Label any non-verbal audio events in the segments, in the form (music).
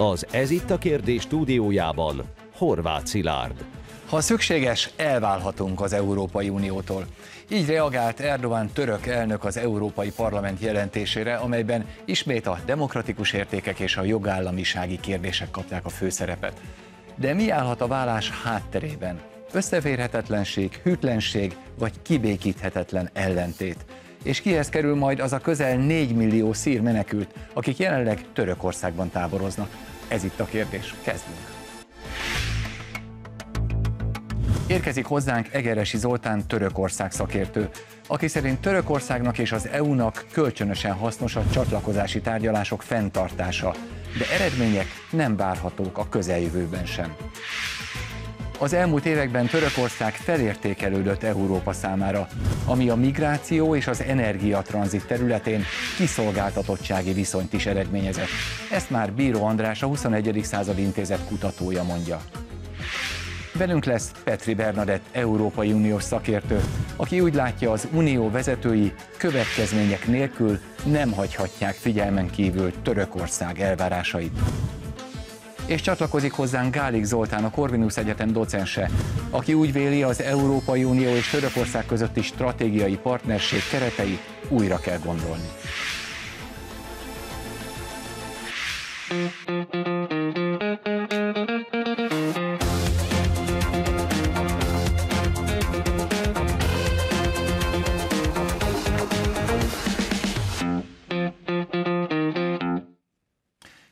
Az Ez itt a kérdés stúdiójában Horváth Szilárd. Ha szükséges, elválhatunk az Európai Uniótól. Így reagált Erdogan török elnök az Európai Parlament jelentésére, amelyben ismét a demokratikus értékek és a jogállamisági kérdések kapták a főszerepet. De mi állhat a vállás hátterében? Összeférhetetlenség, hűtlenség vagy kibékíthetetlen ellentét? és kihez kerül majd az a közel 4 millió szír menekült, akik jelenleg Törökországban táboroznak? Ez itt a kérdés. Kezdünk! Érkezik hozzánk Egeresi Zoltán Törökország szakértő, aki szerint Törökországnak és az EU-nak kölcsönösen hasznos a csatlakozási tárgyalások fenntartása, de eredmények nem várhatók a közeljövőben sem. Az elmúlt években Törökország felértékelődött Európa számára, ami a migráció és az energiatranzit területén kiszolgáltatottsági viszonyt is eredményezett. Ezt már Bíró András, a 21. század intézet kutatója mondja. Velünk lesz Petri Bernadett, Európai Uniós szakértő, aki úgy látja, az unió vezetői következmények nélkül nem hagyhatják figyelmen kívül Törökország elvárásait és csatlakozik hozzánk Gálik Zoltán, a Corvinus Egyetem docense, aki úgy véli, az Európai Unió és Törökország közötti stratégiai partnerség keretei újra kell gondolni.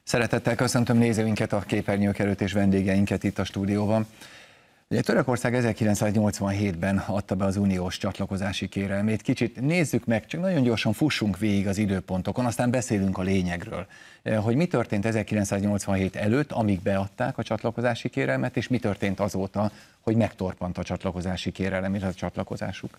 Szeretettel köszöntöm nézőinket, a képernyők előtt és vendégeinket itt a stúdióban. Ugye Törökország 1987-ben adta be az uniós csatlakozási kérelmét. Kicsit nézzük meg, csak nagyon gyorsan fussunk végig az időpontokon, aztán beszélünk a lényegről. Eh, hogy mi történt 1987 előtt, amíg beadták a csatlakozási kérelmet, és mi történt azóta, hogy megtorpant a csatlakozási kérelem, illetve a csatlakozásuk.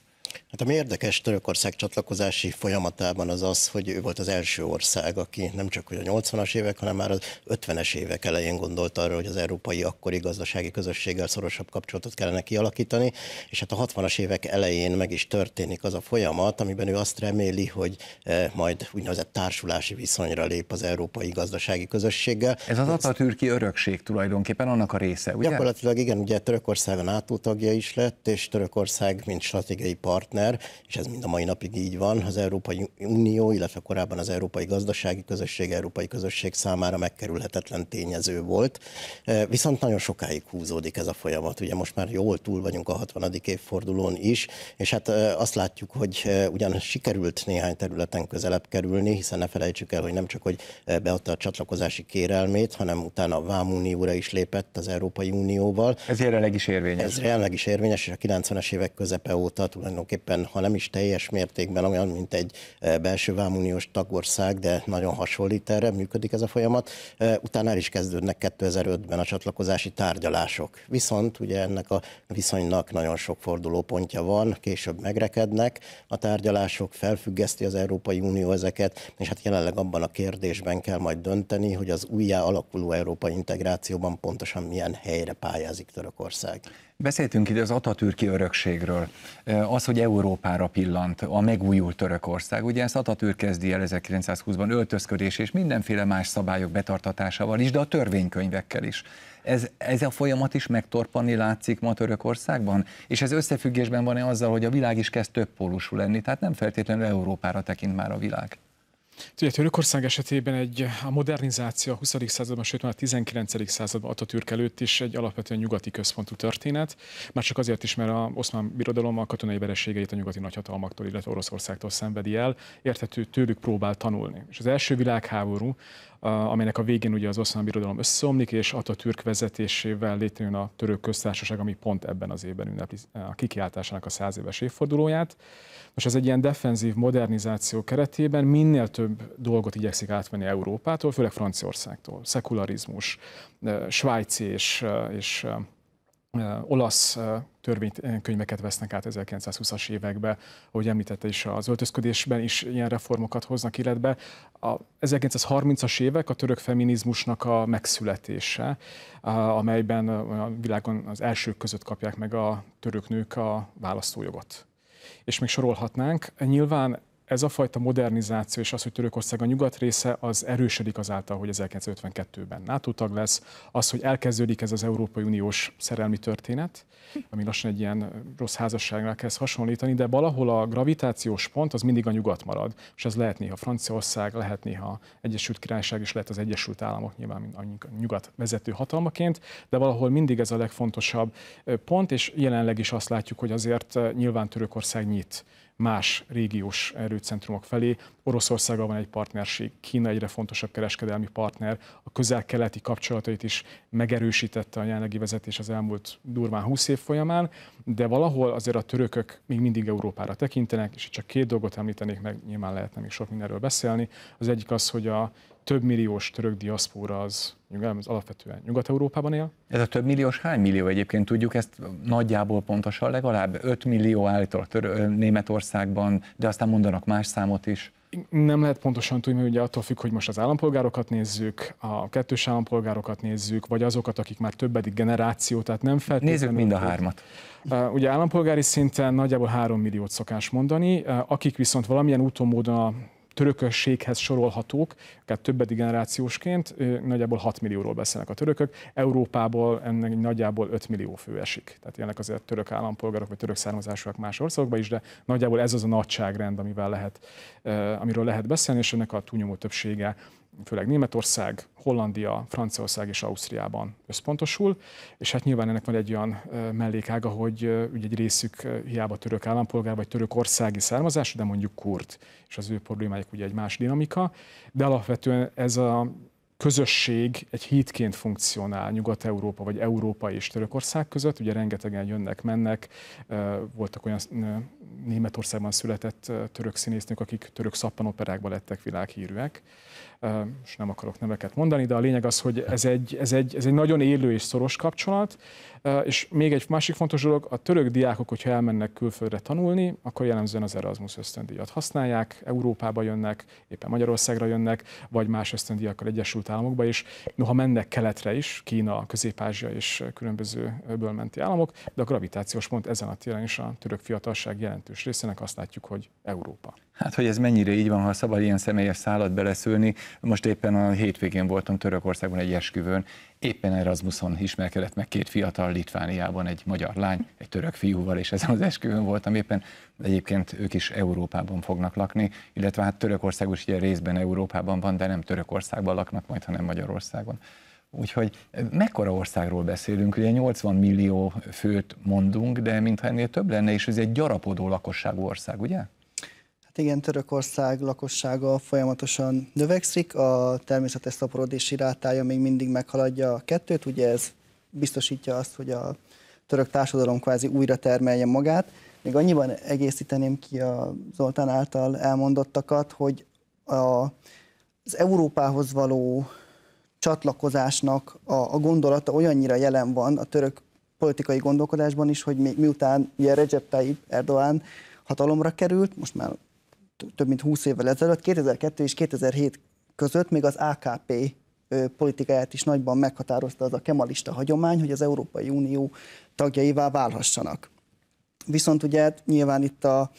Hát ami érdekes Törökország csatlakozási folyamatában az az, hogy ő volt az első ország, aki nem csak hogy a 80-as évek, hanem már az 50-es évek elején gondolt arra, hogy az európai akkori gazdasági közösséggel szorosabb kapcsolatot kellene kialakítani, és hát a 60-as évek elején meg is történik az a folyamat, amiben ő azt reméli, hogy eh, majd úgynevezett társulási viszonyra lép az európai gazdasági közösséggel. Ez az Atatürki örökség tulajdonképpen annak a része, ugye? Gyakorlatilag igen, ugye Törökország Törökország a NATO tagja is lett, és Törökország, mint stratégiai partner, és ez mind a mai napig így van, az Európai Unió, illetve korábban az Európai Gazdasági Közösség, Európai Közösség számára megkerülhetetlen tényező volt. Eh, viszont nagyon sokáig húzódik ez a folyamat. Ugye most már jól túl vagyunk a 60. évfordulón is, és hát eh, azt látjuk, hogy eh, ugyan sikerült néhány területen közelebb kerülni, hiszen ne felejtsük el, hogy nem csak, hogy beadta a csatlakozási kérelmét, hanem utána a Vámunióra is lépett az Európai Unióval. Ez jelenleg is érvényes? Ez jelenleg is érvényes, és a 90-es évek közepe óta tulajdonképpen, ha nem is teljes mértékben olyan, mint egy eh, belső vámuniós tagország, de nagyon hasonlít erre, működik ez a folyamat. Eh, utána el is kezdődnek 2005-ben a csatlakozási tárgyalások. Viszont ugye ennek a viszonynak nagyon sok fordulópontja van, később megrekednek a tárgyalások, felfüggeszti az Európai Unió ezeket, és hát jelenleg abban a kérdésben kell majd dönteni, hogy az újjá alakuló európai integrációban pontosan milyen helyre pályázik Törökország. Beszéltünk itt az Atatürki örökségről, az, hogy Európára pillant a megújult Törökország. Ugye ezt Atatürk kezdi el 1920-ban öltözködés és mindenféle más szabályok betartatásával is, de a törvénykönyvekkel is. Ez, ez a folyamat is megtorpanni látszik ma Törökországban? És ez összefüggésben van-e azzal, hogy a világ is kezd több pólusú lenni, tehát nem feltétlenül Európára tekint már a világ? Ugye Törökország esetében egy, a modernizáció a 20. században, sőt már a 19. században Atatürk előtt is egy alapvetően nyugati központú történet, már csak azért is, mert a oszmán birodalom a katonai vereségeit a nyugati nagyhatalmaktól, illetve Oroszországtól szenvedi el, érthető tőlük próbál tanulni. És az első világháború, amelynek a végén ugye az oszmán birodalom összeomlik, és Atatürk vezetésével létrejön a török köztársaság, ami pont ebben az évben ünnepli a kikiáltásának a száz éves évfordulóját. Most ez egy ilyen defenzív modernizáció keretében minél több dolgot igyekszik átvenni Európától, főleg Franciaországtól. Szekularizmus, eh, svájci és, eh, és eh, olasz törvénykönyveket vesznek át 1920-as évekbe, ahogy említette is az öltözködésben is ilyen reformokat hoznak életbe. A 1930-as évek a török feminizmusnak a megszületése, amelyben a világon az elsők között kapják meg a török nők a választójogot és még sorolhatnánk. Nyilván ez a fajta modernizáció és az, hogy Törökország a nyugat része, az erősödik azáltal, hogy 1952-ben NATO tag lesz, az, hogy elkezdődik ez az Európai Uniós szerelmi történet, ami lassan egy ilyen rossz házasságnál kezd hasonlítani, de valahol a gravitációs pont az mindig a nyugat marad, és ez lehet néha Franciaország, lehet néha Egyesült Királyság, és lehet az Egyesült Államok nyilván a nyugat vezető hatalmaként, de valahol mindig ez a legfontosabb pont, és jelenleg is azt látjuk, hogy azért nyilván Törökország nyit más régiós erőcentrumok felé. Oroszországgal van egy partnerség, Kína egyre fontosabb kereskedelmi partner, a közel-keleti kapcsolatait is megerősítette a jelenlegi vezetés az elmúlt durván 20 év folyamán, de valahol azért a törökök még mindig Európára tekintenek, és itt csak két dolgot említenék meg, nyilván lehetne még sok mindenről beszélni. Az egyik az, hogy a több milliós török diaszpóra az, az alapvetően Nyugat-Európában él. Ez a több milliós hány millió egyébként tudjuk ezt nagyjából pontosan, legalább 5 millió állítólag Németországban, de aztán mondanak más számot is. Nem lehet pontosan tudni, mert ugye attól függ, hogy most az állampolgárokat nézzük, a kettős állampolgárokat nézzük, vagy azokat, akik már többedik generáció, tehát nem feltétlenül... Nézzük mind a hármat. Ugye állampolgári szinten nagyjából három milliót szokás mondani, akik viszont valamilyen úton, módon a törökösséghez sorolhatók, akár többedi generációsként, nagyjából 6 millióról beszélnek a törökök, Európából ennek nagyjából 5 millió fő esik. Tehát ilyenek azért török állampolgárok, vagy török származásúak más országokban is, de nagyjából ez az a nagyságrend, amivel lehet, amiről lehet beszélni, és ennek a túlnyomó többsége főleg Németország, Hollandia, Franciaország és Ausztriában összpontosul, és hát nyilván ennek van egy olyan mellékága, hogy ugye egy részük hiába török állampolgár vagy török országi származás, de mondjuk kurd, és az ő problémáik ugye egy más dinamika, de alapvetően ez a közösség egy hídként funkcionál Nyugat-Európa vagy Európa és Törökország között. Ugye rengetegen jönnek, mennek, voltak olyan Németországban született török színésznők, akik török szappanoperákban lettek világhírűek, és nem akarok neveket mondani, de a lényeg az, hogy ez egy, ez, egy, ez egy nagyon élő és szoros kapcsolat, és még egy másik fontos dolog, a török diákok, hogyha elmennek külföldre tanulni, akkor jellemzően az Erasmus ösztöndíjat használják, Európába jönnek, éppen Magyarországra jönnek, vagy más ösztöndíjakkal Egyesült Államokba is. Noha mennek keletre is, Kína, Közép-Ázsia és különböző bölmenti államok, de a gravitációs pont ezen a téren is a török fiatalság jelentős részének azt látjuk, hogy Európa. Hát, hogy ez mennyire így van, ha szabad ilyen személyes szállat beleszülni. Most éppen a hétvégén voltam Törökországban egy esküvőn, Éppen Erasmuson ismerkedett meg két fiatal Litvániában, egy magyar lány, egy török fiúval, és ezen az esküvőn voltam éppen, de egyébként ők is Európában fognak lakni, illetve hát Törökország is ugye részben Európában van, de nem Törökországban laknak majd, hanem Magyarországon. Úgyhogy mekkora országról beszélünk? Ugye 80 millió főt mondunk, de mintha ennél több lenne, és ez egy gyarapodó lakosságú ország, ugye? Igen, Törökország lakossága folyamatosan növekszik, a természetes szaporodési rátája még mindig meghaladja a kettőt, ugye ez biztosítja azt, hogy a török társadalom kvázi újra termelje magát. Még annyiban egészíteném ki a Zoltán által elmondottakat, hogy a, az Európához való csatlakozásnak a, a gondolata olyannyira jelen van a török politikai gondolkodásban is, hogy mi, miután ugye Recep Tayyip Erdoğan hatalomra került, most már több mint 20 évvel ezelőtt, 2002 és 2007 között még az AKP politikáját is nagyban meghatározta az a kemalista hagyomány, hogy az Európai Unió tagjaivá válhassanak. Viszont ugye hát nyilván itt a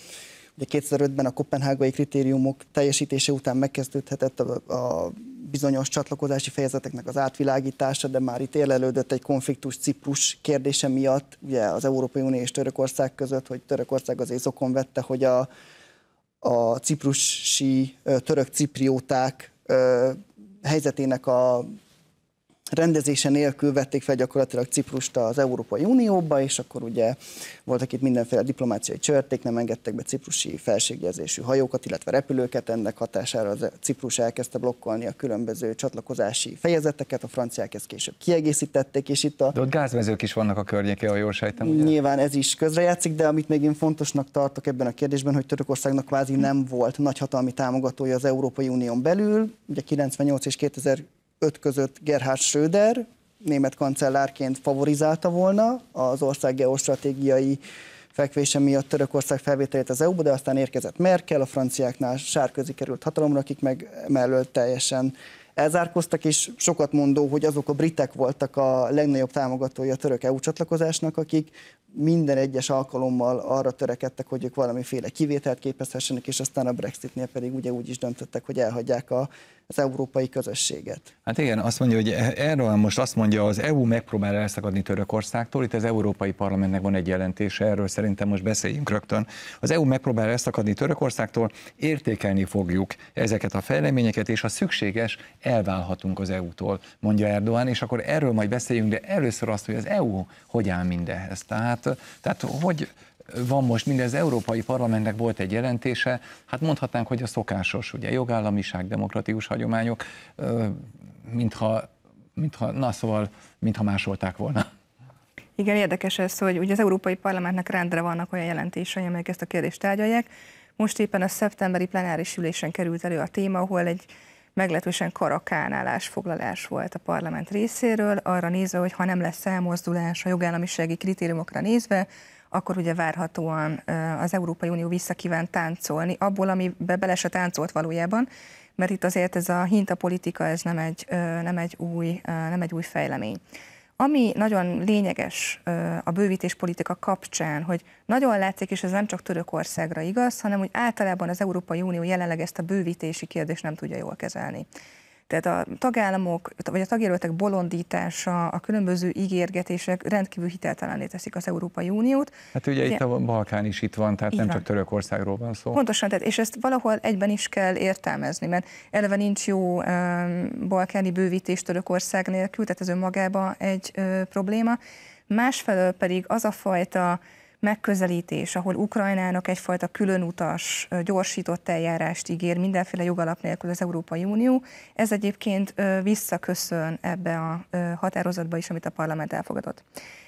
ugye 2005-ben a kopenhágai kritériumok teljesítése után megkezdődhetett a, a bizonyos csatlakozási fejezeteknek az átvilágítása, de már itt élelődött egy konfliktus Ciprus kérdése miatt, ugye az Európai Unió és Törökország között, hogy Törökország az zokon vette, hogy a, a ciprusi török ciprióták helyzetének a rendezése nélkül vették fel gyakorlatilag Ciprust az Európai Unióba, és akkor ugye voltak itt mindenféle diplomáciai csörték, nem engedtek be ciprusi felségjelzésű hajókat, illetve repülőket, ennek hatására az Ciprus elkezdte blokkolni a különböző csatlakozási fejezeteket, a franciák ezt később kiegészítették, és itt a... De ott gázmezők is vannak a környéke, ha jól sejtem. Ugye? Nyilván ez is közrejátszik, de amit még én fontosnak tartok ebben a kérdésben, hogy Törökországnak kvázi nem volt nagy hatalmi támogatója az Európai Unión belül, ugye 98 és 2000 öt között Gerhard Schröder német kancellárként favorizálta volna az ország geostratégiai fekvése miatt Törökország felvételét az EU-ba, de aztán érkezett Merkel, a franciáknál sárközi került hatalomra, akik meg mellől teljesen elzárkoztak, és sokat mondó, hogy azok a britek voltak a legnagyobb támogatói a török EU csatlakozásnak, akik minden egyes alkalommal arra törekedtek, hogy ők valamiféle kivételt képezhessenek, és aztán a Brexitnél pedig ugye úgy is döntöttek, hogy elhagyják a, az európai közösséget. Hát igen, azt mondja, hogy e- erről most azt mondja, az EU megpróbál elszakadni Törökországtól, itt az Európai Parlamentnek van egy jelentése, erről szerintem most beszéljünk rögtön. Az EU megpróbál elszakadni Törökországtól, értékelni fogjuk ezeket a fejleményeket, és ha szükséges, elválhatunk az EU-tól, mondja Erdoğan, és akkor erről majd beszéljünk, de először azt, hogy az EU hogy áll mindehez. Tehát tehát, tehát hogy van most mindez, Európai Parlamentnek volt egy jelentése, hát mondhatnánk, hogy a szokásos, ugye jogállamiság, demokratikus hagyományok, mintha, mintha na szóval, mintha másolták volna. Igen, érdekes ez, hogy ugye az Európai Parlamentnek rendre vannak olyan jelentései, amelyek ezt a kérdést tárgyalják. Most éppen a szeptemberi plenáris ülésen került elő a téma, ahol egy meglehetősen karakánálás foglalás volt a parlament részéről, arra nézve, hogy ha nem lesz elmozdulás a jogállamisági kritériumokra nézve, akkor ugye várhatóan az Európai Unió visszakíván táncolni, abból, ami bele se táncolt valójában, mert itt azért ez a hinta politika, ez nem egy, nem egy, új, nem egy új fejlemény. Ami nagyon lényeges a bővítéspolitika kapcsán, hogy nagyon látszik, és ez nem csak Törökországra igaz, hanem úgy általában az Európai Unió jelenleg ezt a bővítési kérdést nem tudja jól kezelni. Tehát a tagállamok, vagy a tagjelöltek bolondítása, a különböző ígérgetések rendkívül hiteltelenné teszik az Európai Uniót. Hát ugye, ugye itt a Balkán is itt van, tehát nem van. csak Törökországról van szó. Pontosan, tehát, és ezt valahol egyben is kell értelmezni, mert eleve nincs jó um, balkáni bővítés Törökország nélkül, tehát ez önmagában egy uh, probléma. Másfelől pedig az a fajta megközelítés, ahol Ukrajnának egyfajta különutas, gyorsított eljárást ígér mindenféle jogalap nélkül az Európai Unió, ez egyébként visszaköszön ebbe a határozatba is, amit a parlament elfogadott.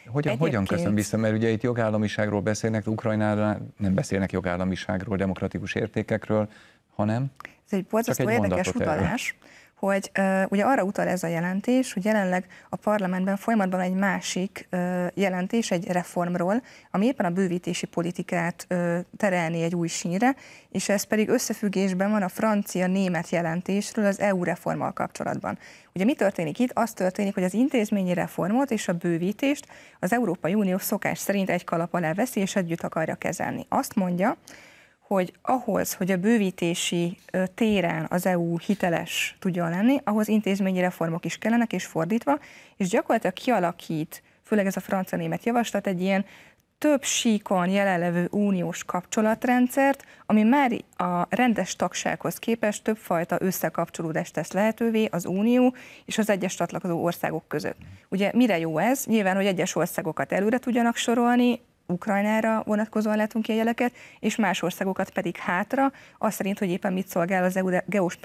Hogyan, Egyébként... hogyan köszön vissza? Mert ugye itt jogállamiságról beszélnek, Ukrajnára nem beszélnek jogállamiságról, demokratikus értékekről, hanem... Ez egy borzasztó érdekes utalás. Erről hogy uh, ugye arra utal ez a jelentés, hogy jelenleg a parlamentben folyamatban egy másik uh, jelentés egy reformról, ami éppen a bővítési politikát uh, terelni egy új sínre, és ez pedig összefüggésben van a francia-német jelentésről az EU reformmal kapcsolatban. Ugye mi történik itt? Az történik, hogy az intézményi reformot és a bővítést az Európai Unió szokás szerint egy kalap alá veszi és együtt akarja kezelni. Azt mondja, hogy ahhoz, hogy a bővítési téren az EU hiteles tudjon lenni, ahhoz intézményi reformok is kellenek, és fordítva, és gyakorlatilag kialakít, főleg ez a francia-német javaslat, egy ilyen több síkon jelenlevő uniós kapcsolatrendszert, ami már a rendes tagsághoz képest többfajta összekapcsolódást tesz lehetővé az unió és az egyes csatlakozó országok között. Ugye mire jó ez? Nyilván, hogy egyes országokat előre tudjanak sorolni, Ukrajnára vonatkozóan látunk ilyen jeleket, és más országokat pedig hátra, azt szerint, hogy éppen mit szolgál az EU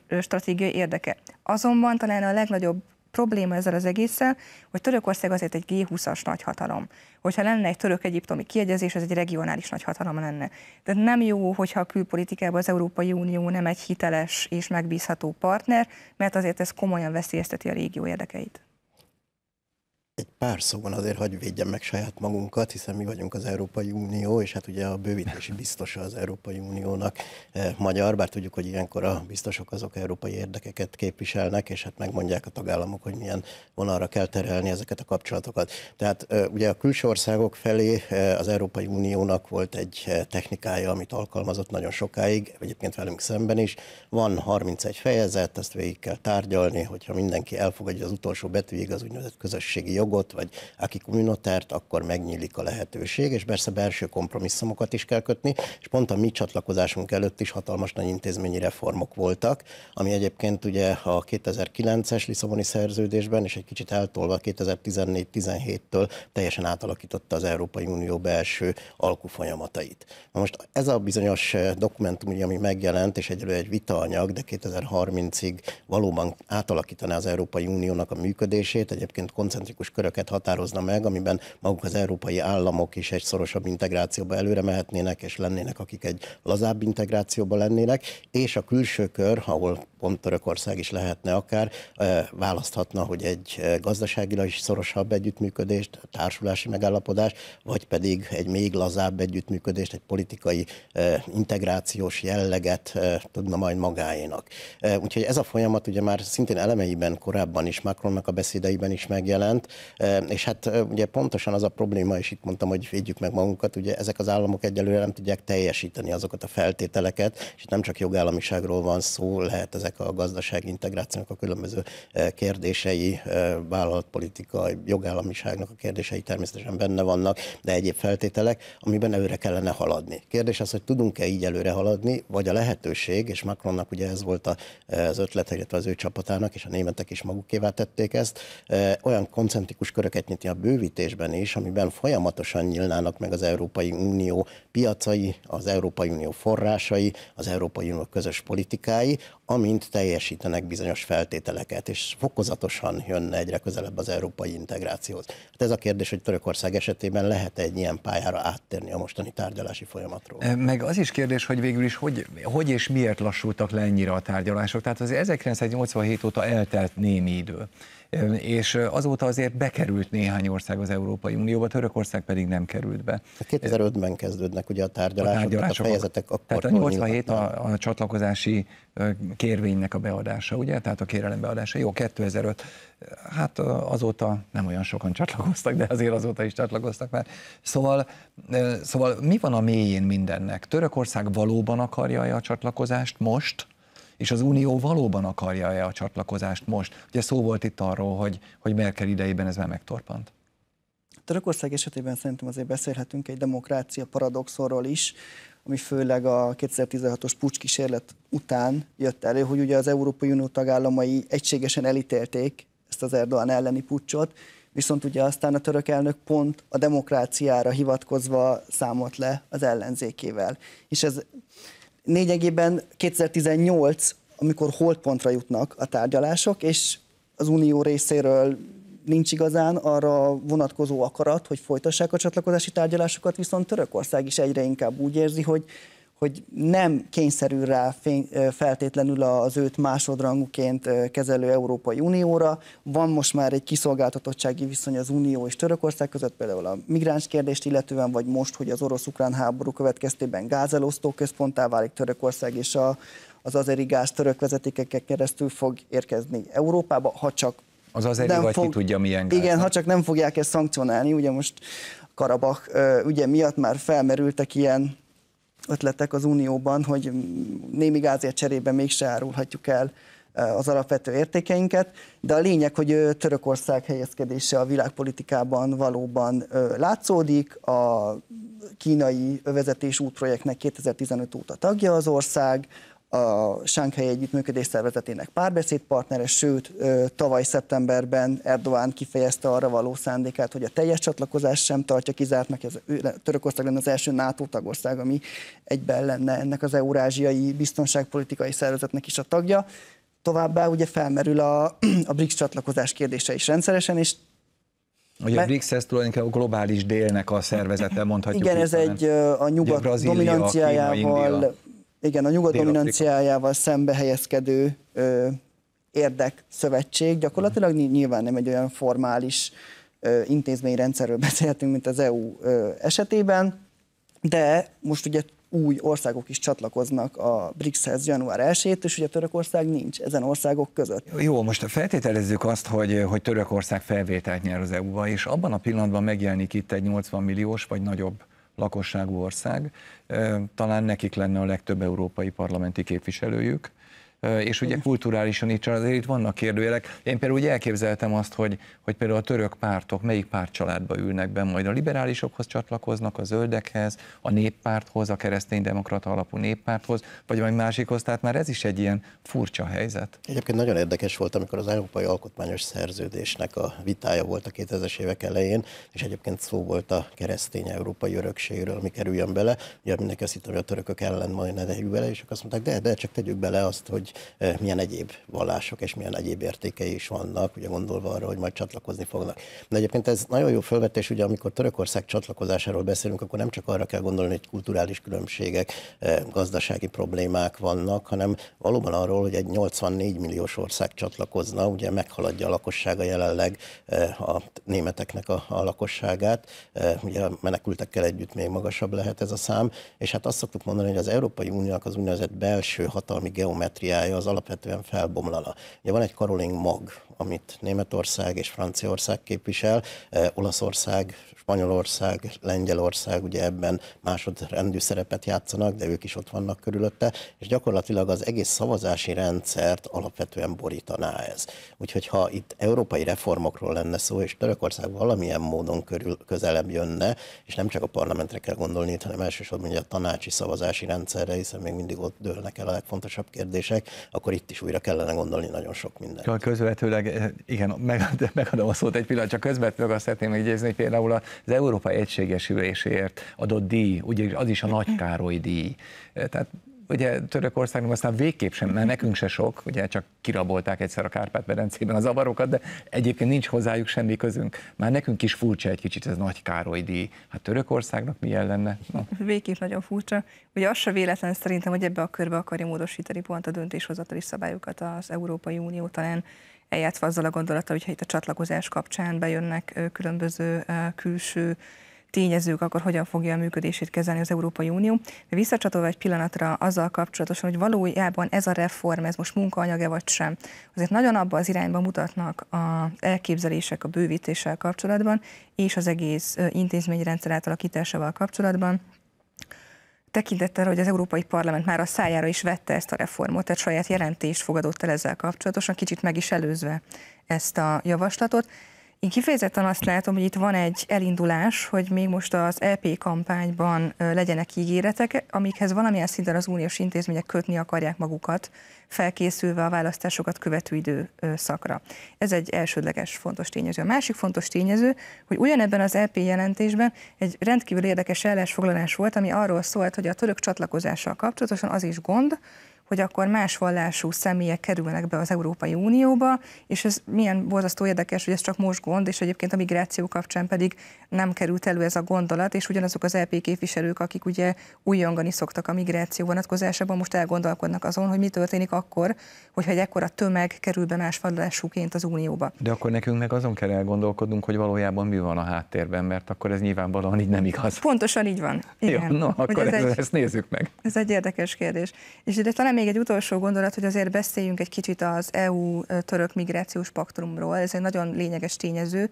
geostratégiai érdeke. Azonban talán a legnagyobb probléma ezzel az egésszel, hogy Törökország azért egy G20-as nagyhatalom. Hogyha lenne egy török-egyiptomi kiegyezés, ez egy regionális nagyhatalom lenne. Tehát nem jó, hogyha a külpolitikában az Európai Unió nem egy hiteles és megbízható partner, mert azért ez komolyan veszélyezteti a régió érdekeit egy pár szóban azért hagyj védjem meg saját magunkat, hiszen mi vagyunk az Európai Unió, és hát ugye a bővítési biztosa az Európai Uniónak eh, magyar, bár tudjuk, hogy ilyenkor a biztosok azok európai érdekeket képviselnek, és hát megmondják a tagállamok, hogy milyen vonalra kell terelni ezeket a kapcsolatokat. Tehát eh, ugye a külső országok felé eh, az Európai Uniónak volt egy eh, technikája, amit alkalmazott nagyon sokáig, egyébként velünk szemben is. Van 31 fejezet, ezt végig kell tárgyalni, hogyha mindenki elfogadja az utolsó betűig az úgynevezett közösségi jog, jogot, vagy aki kommunotárt, akkor megnyílik a lehetőség, és persze belső kompromisszumokat is kell kötni, és pont a mi csatlakozásunk előtt is hatalmas nagy intézményi reformok voltak, ami egyébként ugye a 2009-es Lisszaboni szerződésben, és egy kicsit eltolva 2014-17-től teljesen átalakította az Európai Unió belső alkufolyamatait. Na most ez a bizonyos eh, dokumentum, ami megjelent, és egyelőre egy vitaanyag, de 2030-ig valóban átalakítaná az Európai Uniónak a működését, egyébként koncentrikus köröket határozna meg, amiben maguk az európai államok is egy szorosabb integrációba előre mehetnének, és lennének, akik egy lazább integrációba lennének, és a külső kör, ahol pont Törökország is lehetne akár, választhatna, hogy egy gazdaságilag is szorosabb együttműködést, társulási megállapodás, vagy pedig egy még lazább együttműködést, egy politikai integrációs jelleget tudna majd magáénak. Úgyhogy ez a folyamat ugye már szintén elemeiben korábban is, Macronnak a beszédeiben is megjelent, és hát ugye pontosan az a probléma, és itt mondtam, hogy védjük meg magunkat, ugye ezek az államok egyelőre nem tudják teljesíteni azokat a feltételeket, és itt nem csak jogállamiságról van szó, lehet ezek a gazdasági integrációnak a különböző kérdései, vállalatpolitika, jogállamiságnak a kérdései természetesen benne vannak, de egyéb feltételek, amiben előre kellene haladni. Kérdés az, hogy tudunk-e így előre haladni, vagy a lehetőség, és Macronnak ugye ez volt az ötlet, illetve az ő csapatának, és a németek is magukévá tették ezt, olyan koncentráció gigantikus köröket nyitni a bővítésben is, amiben folyamatosan nyílnának meg az Európai Unió piacai, az Európai Unió forrásai, az Európai Unió közös politikái, amint teljesítenek bizonyos feltételeket, és fokozatosan jönne egyre közelebb az európai integrációhoz. Hát ez a kérdés, hogy Törökország esetében lehet egy ilyen pályára áttérni a mostani tárgyalási folyamatról. Meg az is kérdés, hogy végül is hogy, hogy és miért lassultak le ennyire a tárgyalások. Tehát az 1987 óta eltelt némi idő és azóta azért bekerült néhány ország az Európai Unióba, Törökország pedig nem került be. 2005-ben hát kezdődnek ugye a tárgyalások, a, tárgyalások, a fejezetek akkor Tehát a 87 a, a csatlakozási kérvénynek a beadása, ugye? Tehát a kérelem beadása. Jó, 2005. Hát azóta nem olyan sokan csatlakoztak, de azért azóta is csatlakoztak már. Szóval, szóval mi van a mélyén mindennek? Törökország valóban akarja a csatlakozást most? és az Unió valóban akarja-e a csatlakozást most? Ugye szó volt itt arról, hogy, hogy Merkel idejében ez már megtorpant. Törökország esetében szerintem azért beszélhetünk egy demokrácia paradoxorról is, ami főleg a 2016-os kísérlet után jött elő, hogy ugye az Európai Unió tagállamai egységesen elítélték ezt az Erdogan elleni pucsot, viszont ugye aztán a török elnök pont a demokráciára hivatkozva számolt le az ellenzékével. És ez lényegében 2018, amikor holdpontra jutnak a tárgyalások, és az unió részéről nincs igazán arra vonatkozó akarat, hogy folytassák a csatlakozási tárgyalásokat, viszont Törökország is egyre inkább úgy érzi, hogy hogy nem kényszerül rá fény, feltétlenül az őt másodrangúként kezelő Európai Unióra. Van most már egy kiszolgáltatottsági viszony az Unió és Törökország között, például a migráns kérdést illetően, vagy most, hogy az orosz-ukrán háború következtében gázelosztó központtá válik Törökország, és a, az azeri gáz török vezetékekkel keresztül fog érkezni Európába, ha csak az azeri nem vagy fog, ki tudja milyen gáz. Igen, ha csak nem fogják ezt szankcionálni, ugye most Karabach ügye miatt már felmerültek ilyen ötletek az Unióban, hogy némi gázért cserébe mégse árulhatjuk el az alapvető értékeinket, de a lényeg, hogy Törökország helyezkedése a világpolitikában valóban látszódik, a kínai vezetés útprojektnek 2015 óta tagja az ország, a Sánkhelyi Együttműködés Szervezetének párbeszédpartnere, sőt, tavaly szeptemberben Erdoğan kifejezte arra való szándékát, hogy a teljes csatlakozás sem tartja kizártnak, ez Törökország lenne az első NATO tagország, ami egyben lenne ennek az eurázsiai biztonságpolitikai szervezetnek is a tagja. Továbbá ugye felmerül a, a BRICS csatlakozás kérdése is rendszeresen, és Ugye a BRICS ez tulajdonképpen a globális délnek a szervezete, mondhatjuk. Igen, ez egy a nyugat Brazília, dominanciájával Kína, India. Igen, a nyugat dominanciájával szembe helyezkedő ö, érdek szövetség gyakorlatilag nyilván nem egy olyan formális ö, intézményrendszerről (laughs) beszélhetünk, mint az EU ö, esetében, de most ugye új országok is csatlakoznak a BRICS-hez január 1-től, és ugye Törökország nincs ezen országok között. Jó, most feltételezzük azt, hogy, hogy Törökország felvételt nyer az EU-ba, és abban a pillanatban megjelenik itt egy 80 milliós vagy nagyobb lakosságú ország, talán nekik lenne a legtöbb európai parlamenti képviselőjük, és ugye kulturálisan itt azért itt vannak kérdőjelek. Én például úgy elképzeltem azt, hogy, hogy például a török pártok melyik pártcsaládba ülnek be, majd a liberálisokhoz csatlakoznak, a zöldekhez, a néppárthoz, a kereszténydemokrata alapú néppárthoz, vagy valami másikhoz, tehát már ez is egy ilyen furcsa helyzet. Egyébként nagyon érdekes volt, amikor az Európai Alkotmányos Szerződésnek a vitája volt a 2000-es évek elején, és egyébként szó volt a keresztény európai örökségről, ami kerüljön bele. Ugye mindenki azt hittem, hogy a törökök ellen majd ne bele, és akkor azt mondták, de, de csak tegyük bele azt, hogy hogy eh, milyen egyéb vallások és milyen egyéb értékei is vannak, ugye gondolva arra, hogy majd csatlakozni fognak. De egyébként ez nagyon jó felvetés, ugye amikor Törökország csatlakozásáról beszélünk, akkor nem csak arra kell gondolni, hogy kulturális különbségek, eh, gazdasági problémák vannak, hanem valóban arról, hogy egy 84 milliós ország csatlakozna, ugye meghaladja a lakossága jelenleg eh, a németeknek a, a lakosságát, ugye a menekültekkel együtt még magasabb lehet ez a szám, és hát azt szoktuk mondani, hogy az Európai Uniónak az úgynevezett belső hatalmi geometriá energiája az alapvetően felbomlala. Ugye van egy karoling mag, amit Németország és Franciaország képvisel, eh, Olaszország, Spanyolország, Lengyelország ugye ebben másodrendű szerepet játszanak, de ők is ott vannak körülötte, és gyakorlatilag az egész szavazási rendszert alapvetően borítaná ez. Úgyhogy ha itt európai reformokról lenne szó, és Törökország valamilyen módon körül, közelebb jönne, és nem csak a parlamentre kell gondolni, hanem elsősorban ugye a tanácsi szavazási rendszerre, hiszen még mindig ott dőlnek el a legfontosabb kérdések, akkor itt is újra kellene gondolni nagyon sok mindent. Közvetőleg, eh, igen, megadom a szót egy pillanat, csak közvetőleg azt szeretném megjegyezni, hogy például az Európa Egységesüléséért adott díj, ugye az is a Nagy Károly díj. Eh, tehát ugye Törökországnak aztán végképp sem, mert nekünk se sok, ugye csak kirabolták egyszer a Kárpát-medencében az avarokat, de egyébként nincs hozzájuk semmi közünk. Már nekünk is furcsa egy kicsit ez nagy Károly díj. Hát Törökországnak milyen lenne? Na. Végképp nagyon furcsa. Ugye az se véletlen szerintem, hogy ebbe a körbe akarja módosítani pont a döntéshozatali szabályokat az Európai Unió talán eljátszva azzal a gondolata, hogyha itt a csatlakozás kapcsán bejönnek különböző külső tényezők, akkor hogyan fogja a működését kezelni az Európai Unió. De visszacsatolva egy pillanatra azzal kapcsolatosan, hogy valójában ez a reform, ez most munkaanyag-e vagy sem, azért nagyon abba az irányba mutatnak az elképzelések a bővítéssel kapcsolatban, és az egész intézményrendszer átalakításával kapcsolatban, tekintettel, hogy az Európai Parlament már a szájára is vette ezt a reformot, tehát saját jelentést fogadott el ezzel kapcsolatosan, kicsit meg is előzve ezt a javaslatot. Én kifejezetten azt látom, hogy itt van egy elindulás, hogy még most az EP kampányban legyenek ígéretek, amikhez valamilyen szinten az uniós intézmények kötni akarják magukat, felkészülve a választásokat követő időszakra. Ez egy elsődleges fontos tényező. A másik fontos tényező, hogy ugyanebben az EP jelentésben egy rendkívül érdekes ellensfoglalás volt, ami arról szólt, hogy a török csatlakozással kapcsolatosan az is gond, hogy akkor más vallású személyek kerülnek be az Európai Unióba, és ez milyen borzasztó érdekes, hogy ez csak most gond, és egyébként a migráció kapcsán pedig nem került elő ez a gondolat, és ugyanazok az LP e képviselők, akik ugye újongani szoktak a migráció vonatkozásában, most elgondolkodnak azon, hogy mi történik akkor, hogyha egy ekkora tömeg kerül be más vallásúként az Unióba. De akkor nekünk meg azon kell elgondolkodnunk, hogy valójában mi van a háttérben, mert akkor ez nyilvánvalóan így nem igaz. Pontosan így van. Igen. Jó, no, akkor ez ez egy, ezt nézzük meg. Ez egy érdekes kérdés. És de talán még egy utolsó gondolat, hogy azért beszéljünk egy kicsit az EU-török migrációs paktumról. Ez egy nagyon lényeges tényező,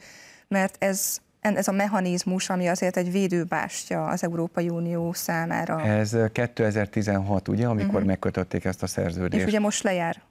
mert ez ez a mechanizmus, ami azért egy védőbástya az Európai Unió számára. Ez 2016, ugye, amikor uh-huh. megkötötték ezt a szerződést. És ugye most lejár.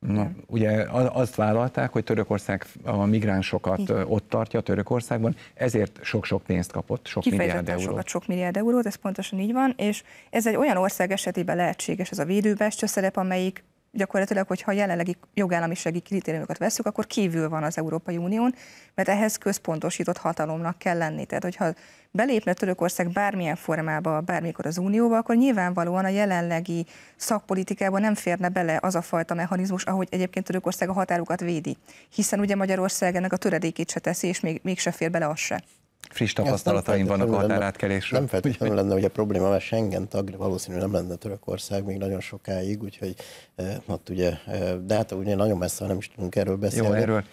Na, ugye azt vállalták, hogy Törökország a migránsokat Igen. ott tartja Törökországban, ezért sok-sok pénzt kapott, sok milliárd eurót. Sokat, sok milliárd eurót, ez pontosan így van, és ez egy olyan ország esetében lehetséges ez a védőbestő szerep, amelyik gyakorlatilag, hogyha a jelenlegi jogállamisági kritériumokat veszük, akkor kívül van az Európai Unión, mert ehhez központosított hatalomnak kell lenni. Tehát, hogyha belépne Törökország bármilyen formába, bármikor az Unióba, akkor nyilvánvalóan a jelenlegi szakpolitikában nem férne bele az a fajta mechanizmus, ahogy egyébként Törökország a határokat védi. Hiszen ugye Magyarország ennek a töredékét se teszi, és még, még fér bele az se friss tapasztalataim vannak a határátkelésről. Nem feltétlenül lenne, hogy a probléma, mert Schengen tag valószínűleg nem lenne Törökország még nagyon sokáig, úgyhogy eh, ott ugye, e, de hát ugye nagyon messze nem is tudunk erről beszélni. Jó, erről.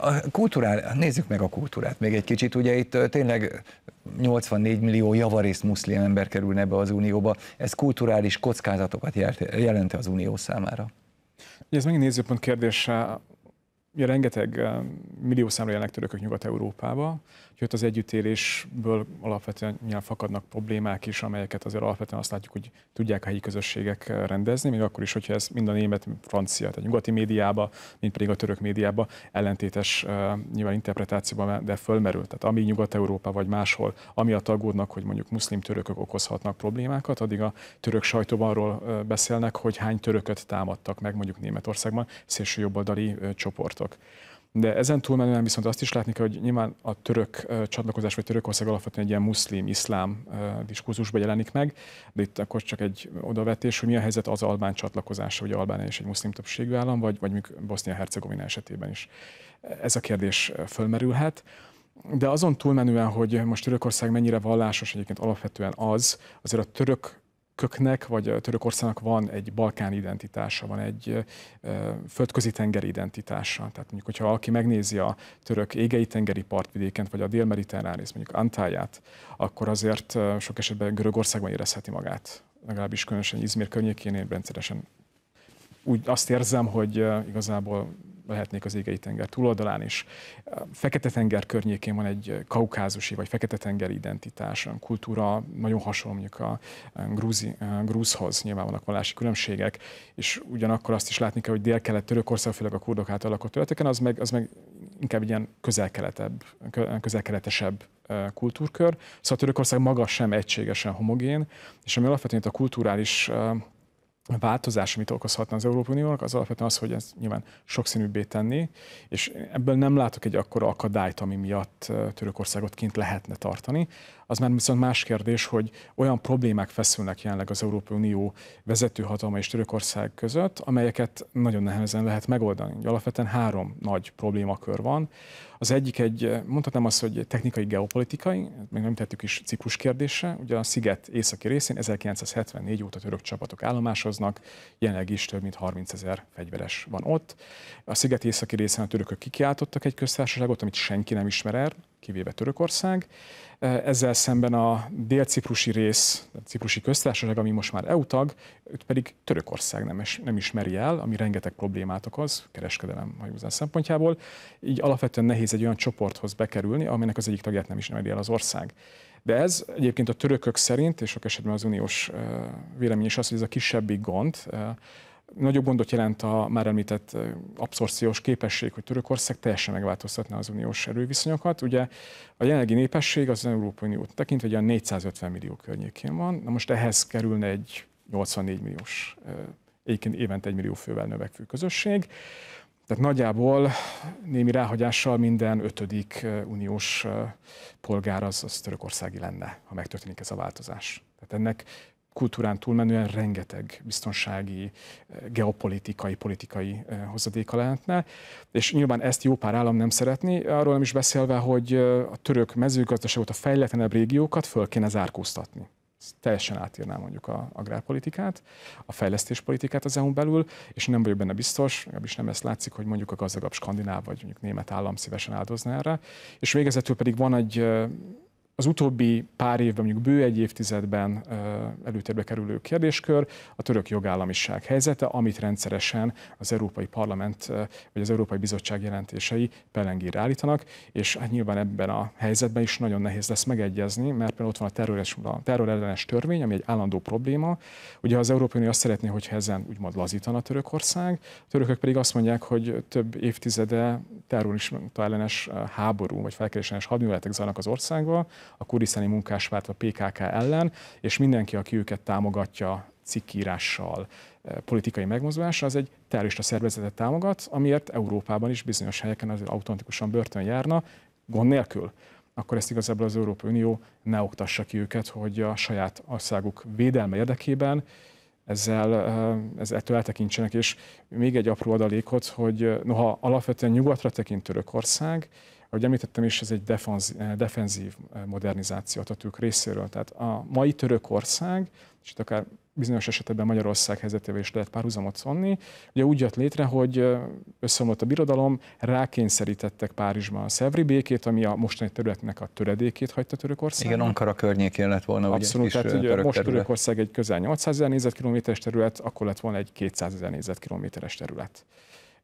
A kultúrál, nézzük meg a kultúrát még egy kicsit, ugye itt tényleg 84 millió javarészt muszlim ember kerülne be az Unióba, ez kulturális kockázatokat jelente az Unió számára. Ugye ez megint nézőpont kérdése, ugye rengeteg millió számra jelenek törökök Nyugat-Európába, Sőt, az együttélésből alapvetően nyilván fakadnak problémák is, amelyeket azért alapvetően azt látjuk, hogy tudják a helyi közösségek eh, rendezni, még akkor is, hogyha ez mind a német, francia, tehát a nyugati médiába, mint pedig a török médiába ellentétes eh, nyilván interpretációban, de fölmerült. Tehát ami Nyugat-Európa vagy máshol, ami a tagódnak, hogy mondjuk muszlim törökök okozhatnak problémákat, addig a török sajtóban arról eh, beszélnek, hogy hány törököt támadtak meg mondjuk Németországban jobboldali csoportok. De ezen túlmenően viszont azt is látni kell, hogy nyilván a török csatlakozás vagy Törökország alapvetően egy ilyen muszlim-iszlám diskurzusban jelenik meg, de itt akkor csak egy odavetés, hogy mi a helyzet az albán csatlakozása, hogy Albánia is egy muszlim többségű állam, vagy, vagy mondjuk Bosznia-Hercegovina esetében is. Ez a kérdés fölmerülhet. De azon túlmenően, hogy most Törökország mennyire vallásos, egyébként alapvetően az, azért a török törököknek, vagy a Törökországnak van egy balkán identitása, van egy földközi tenger identitása. Tehát mondjuk, hogyha valaki megnézi a török égei tengeri partvidéken, vagy a dél-mediterránész, mondjuk Antályát, akkor azért sok esetben Görögországban érezheti magát. Legalábbis különösen Izmir környékén én rendszeresen úgy azt érzem, hogy igazából lehetnék az égei tenger túloldalán is. Fekete-tenger környékén van egy kaukázusi vagy fekete-tenger identitás, kultúra nagyon hasonló mondjuk a grúzi, grúzhoz, nyilván vannak vallási különbségek, és ugyanakkor azt is látni kell, hogy dél-kelet Törökország, főleg a kurdok által lakott területeken, az meg, az meg inkább egy ilyen közel-keletebb, közel-keletesebb kultúrkör. Szóval Törökország maga sem egységesen homogén, és ami alapvetően itt a kulturális a változás, amit okozhatna az Európai Uniónak, az alapvetően az, hogy ez nyilván sokszínűbbé tenni, és ebből nem látok egy akkora akadályt, ami miatt Törökországot kint lehetne tartani. Az már viszont más kérdés, hogy olyan problémák feszülnek jelenleg az Európai Unió vezető hatalma és Törökország között, amelyeket nagyon nehezen lehet megoldani. Alapvetően három nagy problémakör van. Az egyik egy, mondhatnám azt, hogy technikai geopolitikai, még nem tettük is ciklus kérdése, ugye a sziget északi részén 1974 óta török csapatok állomásoznak, jelenleg is több mint 30 ezer fegyveres van ott. A sziget északi részén a törökök kikiáltottak egy köztársaságot, amit senki nem ismer el, kivéve Törökország. Ezzel szemben a dél-ciprusi rész, a ciprusi köztársaság, ami most már EU tag, őt pedig Törökország nem, es, nem ismeri el, ami rengeteg problémát okoz, kereskedelem hajózás szempontjából. Így alapvetően nehéz egy olyan csoporthoz bekerülni, aminek az egyik tagját nem ismeri el az ország. De ez egyébként a törökök szerint, és sok esetben az uniós vélemény is az, hogy ez a kisebbik gond, Nagyobb gondot jelent a már említett abszorciós képesség, hogy Törökország teljesen megváltoztatná az uniós erőviszonyokat. Ugye a jelenlegi népesség az Európai Uniót tekintve egy olyan 450 millió környékén van, na most ehhez kerülne egy 84 milliós, egyébként évente egy millió fővel növekvő közösség. Tehát nagyjából némi ráhagyással minden ötödik uniós polgár az, az törökországi lenne, ha megtörténik ez a változás. Tehát ennek kultúrán túlmenően rengeteg biztonsági, eh, geopolitikai, politikai eh, hozadéka lehetne, és nyilván ezt jó pár állam nem szeretné, arról nem is beszélve, hogy eh, a török mezőgazdaságot, a fejletlenebb régiókat föl kéne zárkóztatni teljesen átírná mondjuk a agrárpolitikát, a fejlesztéspolitikát az EU-n belül, és nem vagyok benne biztos, legalábbis nem ezt látszik, hogy mondjuk a gazdagabb skandináv vagy mondjuk német állam szívesen áldozna erre. És végezetül pedig van egy az utóbbi pár évben, mondjuk bő egy évtizedben előtérbe kerülő kérdéskör a török jogállamiság helyzete, amit rendszeresen az Európai Parlament vagy az Európai Bizottság jelentései pelengére állítanak, és hát nyilván ebben a helyzetben is nagyon nehéz lesz megegyezni, mert például ott van a terrorellenes, törvény, ami egy állandó probléma. Ugye az Európai Unió azt szeretné, hogyha ezen úgymond lazítana Törökország, a törökök pedig azt mondják, hogy több évtizede terrorista ellenes háború vagy felkerésenes hadműveletek zajlanak az országban, a kuriszeni munkáspárt a PKK ellen, és mindenki, aki őket támogatja cikkírással, eh, politikai megmozdulással, az egy terrorista szervezetet támogat, amiért Európában is bizonyos helyeken az autentikusan börtön járna, gond nélkül akkor ezt igazából az Európai Unió ne oktassa ki őket, hogy a saját országuk védelme érdekében ezzel, eh, ezzel ettől eltekintsenek. És még egy apró adalékot, hogy eh, noha alapvetően nyugatra tekint Törökország, ahogy említettem is, ez egy defenzív eh, modernizáció Atatürk részéről. Tehát a mai Törökország, és itt akár bizonyos esetekben Magyarország helyzetével is lehet párhuzamot szonni, Ugye úgy jött létre, hogy eh, összeomlott a birodalom, rákényszerítettek Párizsban a Szevri békét, ami a mostani területnek a töredékét hagyta Törökország. Igen, Ankara környékén lett volna. Abszolút, ugye, tehát eh, ugye török most terület. Törökország egy közel 800 ezer négyzetkilométeres terület, akkor lett volna egy 200 ezer négyzetkilométeres terület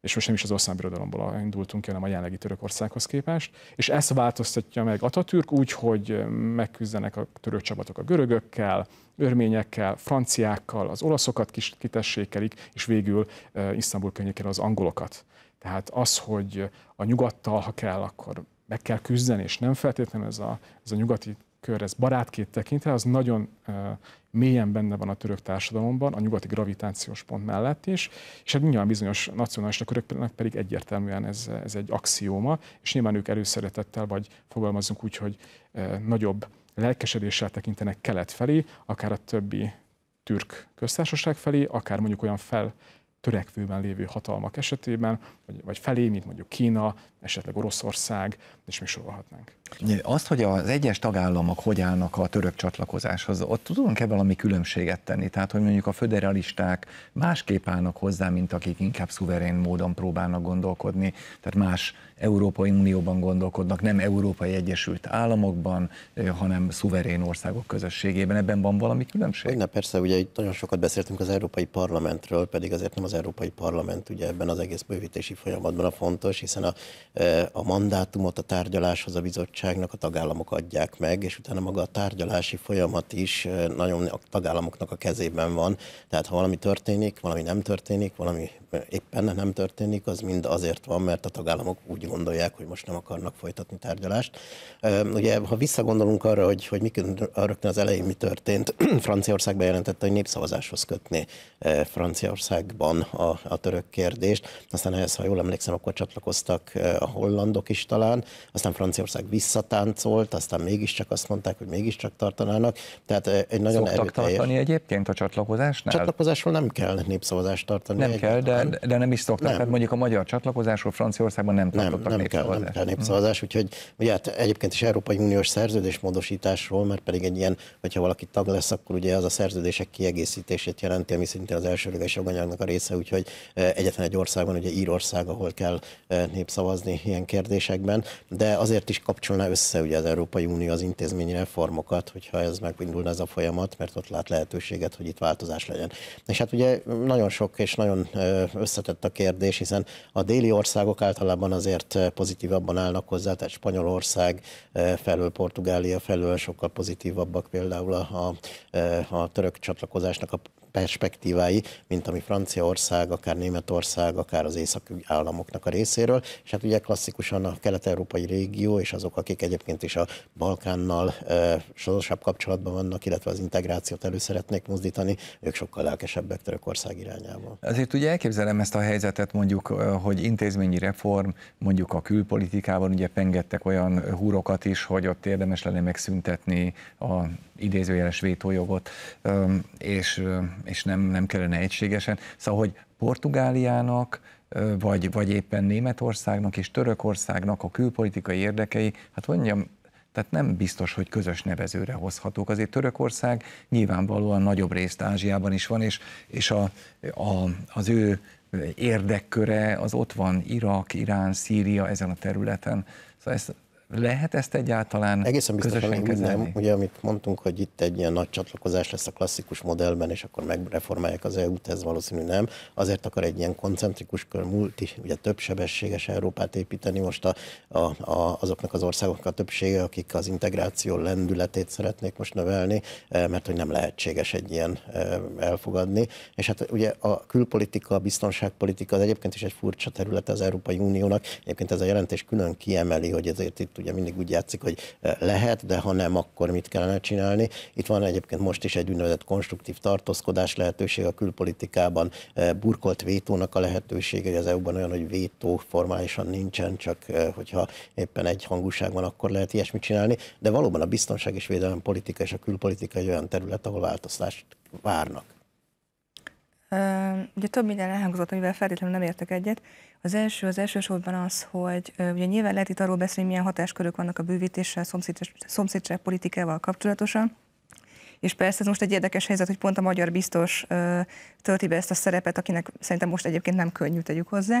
és most nem is az Oszmán indultunk el, hanem a jelenlegi Törökországhoz képest, és ezt változtatja meg Atatürk úgy, hogy megküzdenek a török csapatok a görögökkel, örményekkel, franciákkal, az olaszokat kis, kitessékelik, és végül uh, Isztambul környékére az angolokat. Tehát az, hogy a nyugattal, ha kell, akkor meg kell küzdeni, és nem feltétlenül ez a, ez a nyugati kör, ez barátként tekintve, az nagyon uh, mélyen benne van a török társadalomban, a nyugati gravitációs pont mellett is, és hát nyilván bizonyos nacionalista köröknek pedig egyértelműen ez, ez egy axióma, és nyilván ők előszeretettel, vagy fogalmazunk úgy, hogy e, nagyobb lelkesedéssel tekintenek kelet felé, akár a többi türk köztársaság felé, akár mondjuk olyan fel törekvőben lévő hatalmak esetében, vagy, vagy felé, mint mondjuk Kína, esetleg Oroszország, és még sorolhatnánk. Azt, hogy az egyes tagállamok hogy állnak a török csatlakozáshoz, ott tudunk-e valami különbséget tenni? Tehát, hogy mondjuk a föderalisták másképp állnak hozzá, mint akik inkább szuverén módon próbálnak gondolkodni, tehát más Európai Unióban gondolkodnak, nem Európai Egyesült Államokban, hanem szuverén országok közösségében. Ebben van valami különbség? Na persze, ugye itt nagyon sokat beszéltünk az Európai Parlamentről, pedig azért nem az Európai Parlament ugye ebben az egész bővítési folyamatban a fontos, hiszen a, a mandátumot a tárgyaláshoz a bizottságnak a tagállamok adják meg, és utána maga a tárgyalási folyamat is nagyon a tagállamoknak a kezében van. Tehát ha valami történik, valami nem történik, valami éppen nem történik, az mind azért van, mert a tagállamok úgy gondolják, hogy most nem akarnak folytatni tárgyalást. Ugye, ha visszagondolunk arra, hogy, hogy mi, rögtön az elején mi történt, (clears throat) Franciaország bejelentette, hogy népszavazáshoz kötni Franciaországban valóban a, a török kérdést. Aztán ehhez, ha jól emlékszem, akkor csatlakoztak a hollandok is talán, aztán Franciaország visszatáncolt, aztán mégiscsak azt mondták, hogy mégiscsak tartanának. Tehát egy nagyon Szoktak erőteljes... tartani egyébként a csatlakozásnál? Csatlakozásról nem kell népszavazást tartani. Nem kell, de, de nem is szoktak. Nem. Tehát mondjuk a magyar csatlakozásról Franciaországban nem tartottak nem, nem kell, nem kell hm. népszavazás, úgyhogy ugye hát egyébként is Európai Uniós módosításról, mert pedig egy ilyen, hogyha valaki tag lesz, akkor ugye az a szerződések kiegészítését jelenti, ami szintén az elsőleges joganyagnak a része része, úgyhogy egyetlen egy országban, ugye Írország, ahol kell népszavazni ilyen kérdésekben, de azért is kapcsolná össze ugye az Európai Unió az intézményi reformokat, hogyha ez megindulna ez a folyamat, mert ott lát lehetőséget, hogy itt változás legyen. És hát ugye nagyon sok és nagyon összetett a kérdés, hiszen a déli országok általában azért pozitívabban állnak hozzá, tehát Spanyolország felől Portugália felől sokkal pozitívabbak például a, a, a török csatlakozásnak a perspektívái, mint ami Franciaország, akár Németország, akár az északi államoknak a részéről, és hát ugye klasszikusan a kelet-európai régió, és azok, akik egyébként is a Balkánnal e, szorosabb kapcsolatban vannak, illetve az integrációt elő szeretnék mozdítani, ők sokkal lelkesebbek Törökország irányába. Azért ugye elképzelem ezt a helyzetet mondjuk, hogy intézményi reform, mondjuk a külpolitikában ugye pengettek olyan húrokat is, hogy ott érdemes lenne megszüntetni a idézőjeles vétójogot, és és nem, nem kellene egységesen. Szóval, hogy Portugáliának, vagy, vagy éppen Németországnak és Törökországnak a külpolitikai érdekei, hát mondjam, tehát nem biztos, hogy közös nevezőre hozhatók. Azért Törökország nyilvánvalóan nagyobb részt Ázsiában is van, és, és a, a, az ő érdekköre az ott van Irak, Irán, Szíria ezen a területen. Szóval ezt lehet ezt egyáltalán Egészen biztosan nem, nem. Ugye, amit mondtunk, hogy itt egy ilyen nagy csatlakozás lesz a klasszikus modellben, és akkor megreformálják az EU-t, ez valószínű nem. Azért akar egy ilyen koncentrikus kör, multi, ugye többsebességes Európát építeni most a, a, a, azoknak az országoknak a többsége, akik az integráció lendületét szeretnék most növelni, eh, mert hogy nem lehetséges egy ilyen eh, elfogadni. És hát ugye a külpolitika, a biztonságpolitika az egyébként is egy furcsa terület az Európai Uniónak. Egyébként ez a jelentés külön kiemeli, hogy ezért itt mert ugye mindig úgy játszik, hogy eh, lehet, de ha nem, akkor mit kellene csinálni. Itt van egyébként most is egy úgynevezett konstruktív tartózkodás lehetőség a külpolitikában, eh, burkolt vétónak a lehetősége, az EU-ban olyan, hogy vétó formálisan nincsen, csak eh, hogyha éppen egy hangúság van, akkor lehet ilyesmit csinálni, de valóban a biztonság és védelem politika és a külpolitika egy olyan terület, ahol változást várnak. Ugye több minden elhangzott, amivel feltétlenül nem értek egyet. Az első, az elsősorban az, hogy ugye nyilván lehet itt arról beszélni, milyen hatáskörök vannak a bővítéssel, szomszédság, szomszédság politikával kapcsolatosan, és persze ez most egy érdekes helyzet, hogy pont a magyar biztos tölti be ezt a szerepet, akinek szerintem most egyébként nem könnyű, tegyük hozzá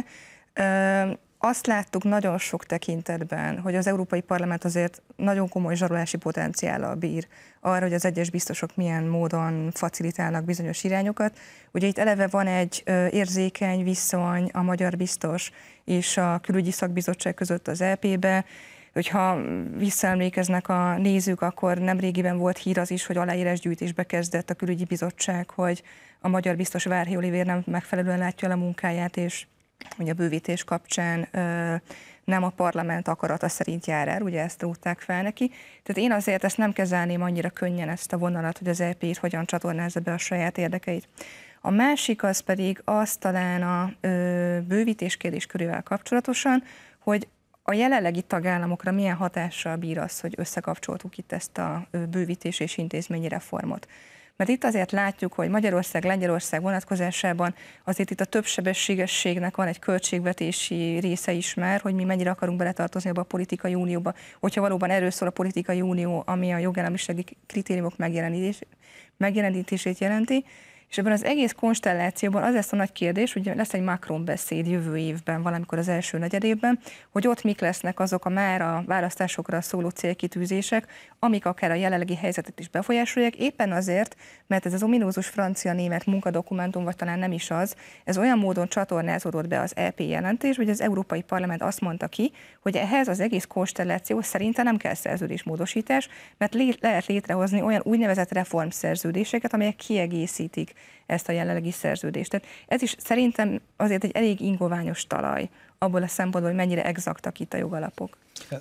azt láttuk nagyon sok tekintetben, hogy az Európai Parlament azért nagyon komoly zsarolási potenciállal bír arra, hogy az egyes biztosok milyen módon facilitálnak bizonyos irányokat. Ugye itt eleve van egy érzékeny viszony a magyar biztos és a külügyi szakbizottság között az EP-be, hogyha visszaemlékeznek a nézők, akkor nem régiben volt hír az is, hogy gyűjtésbe kezdett a külügyi bizottság, hogy a magyar biztos Várhi Olivér nem megfelelően látja el a munkáját, és hogy a bővítés kapcsán nem a parlament akarata szerint jár el, ugye ezt rúgták fel neki. Tehát én azért ezt nem kezelném annyira könnyen ezt a vonalat, hogy az EP t hogyan csatornázza be a saját érdekeit. A másik az pedig az talán a ö, bővítés körülvel kapcsolatosan, hogy a jelenlegi tagállamokra milyen hatással bír az, hogy összekapcsoltuk itt ezt a bővítés és intézményi reformot. Mert itt azért látjuk, hogy Magyarország, Lengyelország vonatkozásában azért itt a többsebességességnek van egy költségvetési része is már, hogy mi mennyire akarunk beletartozni abba a politikai unióba. Hogyha valóban erről szól a politikai unió, ami a jogállamisági kritériumok megjelenítését jelenti, és ebben az egész konstellációban az lesz a nagy kérdés, hogy lesz egy Macron beszéd jövő évben, valamikor az első negyedében, hogy ott mik lesznek azok a már a választásokra szóló célkitűzések, amik akár a jelenlegi helyzetet is befolyásolják, éppen azért, mert ez az ominózus francia-német munkadokumentum, vagy talán nem is az, ez olyan módon csatornázódott be az EP jelentés, hogy az Európai Parlament azt mondta ki, hogy ehhez az egész konstelláció szerinte nem kell szerződésmódosítás, mert lé- lehet létrehozni olyan úgynevezett reformszerződéseket, amelyek kiegészítik ezt a jelenlegi szerződést. Tehát ez is szerintem azért egy elég ingoványos talaj, abból a szempontból, hogy mennyire exaktak itt a jogalapok.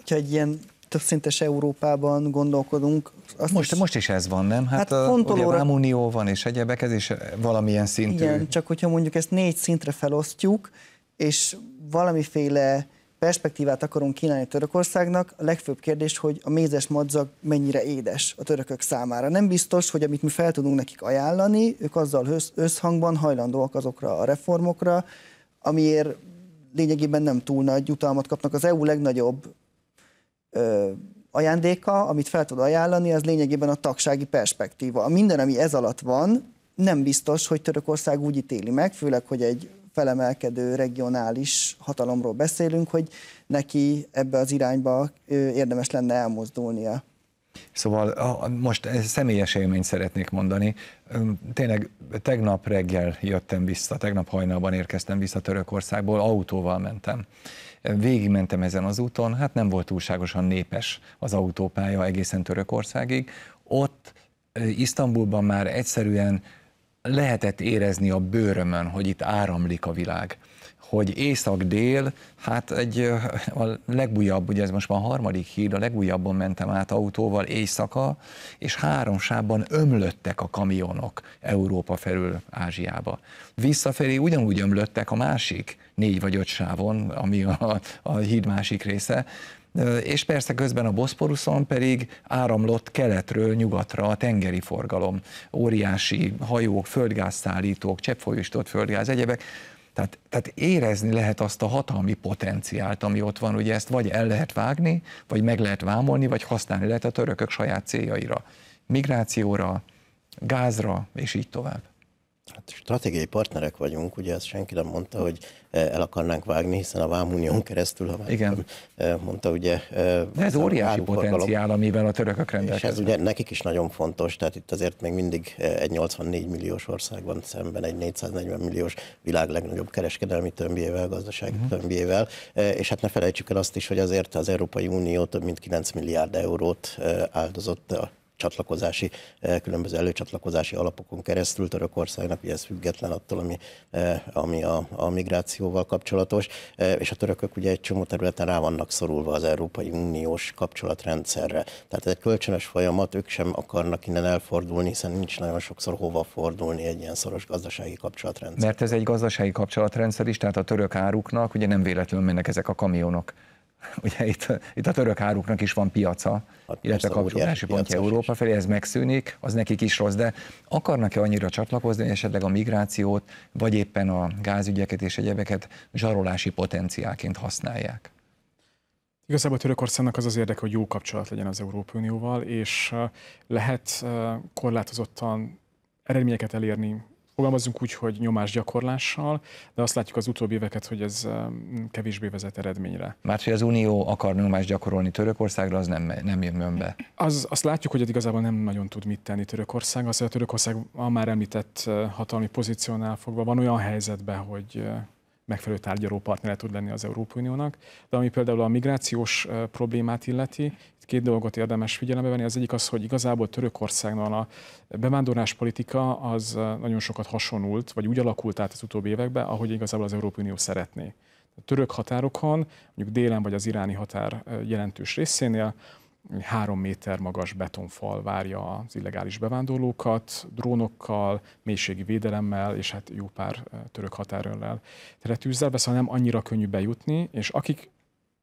Ha egy ilyen többszintes Európában gondolkodunk. Azt most, is, most is ez van, nem? Hát, hát a, ugye Vámunió van és egyebek, ez is valamilyen szintű. Igen, csak hogyha mondjuk ezt négy szintre felosztjuk, és valamiféle perspektívát akarunk kínálni Törökországnak, a legfőbb kérdés, hogy a mézes madzag mennyire édes a törökök számára. Nem biztos, hogy amit mi fel tudunk nekik ajánlani, ők azzal összhangban hajlandóak azokra a reformokra, amiért lényegében nem túl nagy jutalmat kapnak. Az EU legnagyobb ö, ajándéka, amit fel tud ajánlani, az lényegében a tagsági perspektíva. A minden, ami ez alatt van, nem biztos, hogy Törökország úgy ítéli meg, főleg, hogy egy felemelkedő regionális hatalomról beszélünk, hogy neki ebbe az irányba érdemes lenne elmozdulnia. Szóval most személyes élményt szeretnék mondani. Tényleg tegnap reggel jöttem vissza, tegnap hajnalban érkeztem vissza Törökországból, autóval mentem. Végig mentem ezen az úton, hát nem volt túlságosan népes az autópálya egészen Törökországig. Ott Isztambulban már egyszerűen lehetett érezni a bőrömön, hogy itt áramlik a világ hogy észak-dél, hát egy a legújabb, ugye ez most már a harmadik híd, a legújabban mentem át autóval éjszaka, és három sávban ömlöttek a kamionok Európa felül Ázsiába. Visszafelé ugyanúgy ömlöttek a másik négy vagy öt sávon, ami a, a híd másik része, és persze közben a Boszporuszon pedig áramlott keletről nyugatra a tengeri forgalom, óriási hajók, földgázszállítók, cseppfolyóistott földgáz, egyebek, tehát, tehát érezni lehet azt a hatalmi potenciált, ami ott van, ugye ezt vagy el lehet vágni, vagy meg lehet vámolni, vagy használni lehet a törökök saját céljaira. Migrációra, gázra, és így tovább. Hát stratégiai partnerek vagyunk, ugye ezt senki nem mondta, hogy e, el akarnánk vágni, hiszen a Vámunión keresztül, ha Igen. E, mondta, ugye... E, De ez óriási potenciál, amivel a törökök rendelkeznek. És ez ugye nekik is nagyon fontos, tehát itt azért még mindig egy 84 milliós ország van szemben egy 440 milliós világ legnagyobb kereskedelmi tömbjével, gazdasági uh-huh. tömbjével, és hát ne felejtsük el azt is, hogy azért az Európai Unió több mint 9 milliárd eurót áldozott a csatlakozási, eh, különböző előcsatlakozási alapokon keresztül Törökországnak, ugye ez független attól, ami, eh, ami a, a migrációval kapcsolatos, eh, és a törökök ugye egy csomó területen rá vannak szorulva az Európai Uniós kapcsolatrendszerre. Tehát ez egy kölcsönös folyamat, ők sem akarnak innen elfordulni, hiszen nincs nagyon sokszor hova fordulni egy ilyen szoros gazdasági kapcsolatrendszer. Mert ez egy gazdasági kapcsolatrendszer is, tehát a török áruknak ugye nem véletlenül mennek ezek a kamionok (laughs) ugye itt, itt a török áruknak is van piaca, hát illetve kapcsolódási pontja Európa felé, ez megszűnik, az nekik is rossz, de akarnak-e annyira csatlakozni, hogy esetleg a migrációt, vagy éppen a gázügyeket és egyebeket zsarolási potenciálként használják? Igazából Törökországnak az az érdeke, hogy jó kapcsolat legyen az Európai Unióval, és lehet korlátozottan eredményeket elérni fogalmazunk úgy, hogy nyomásgyakorlással, de azt látjuk az utóbbi éveket, hogy ez mm, kevésbé vezet eredményre. Mert hogy az Unió akar nyomást gyakorolni Törökországra, az nem, nem jön be. Az, azt látjuk, hogy igazából nem nagyon tud mit tenni Törökország, azért a Törökország a már említett hatalmi pozíciónál fogva van olyan helyzetben, hogy megfelelő tárgyaló partnere tud lenni az Európai Uniónak. De ami például a migrációs problémát illeti, két dolgot érdemes figyelembe venni. Az egyik az, hogy igazából Törökországban a bevándorlás politika az nagyon sokat hasonult, vagy úgy alakult át az utóbbi években, ahogy igazából az Európai Unió szeretné. A török határokon, mondjuk délen vagy az iráni határ jelentős részénél, három méter magas betonfal várja az illegális bevándorlókat, drónokkal, mélységi védelemmel, és hát jó pár török határőrrel teretűzzel, szóval nem annyira könnyű bejutni, és akik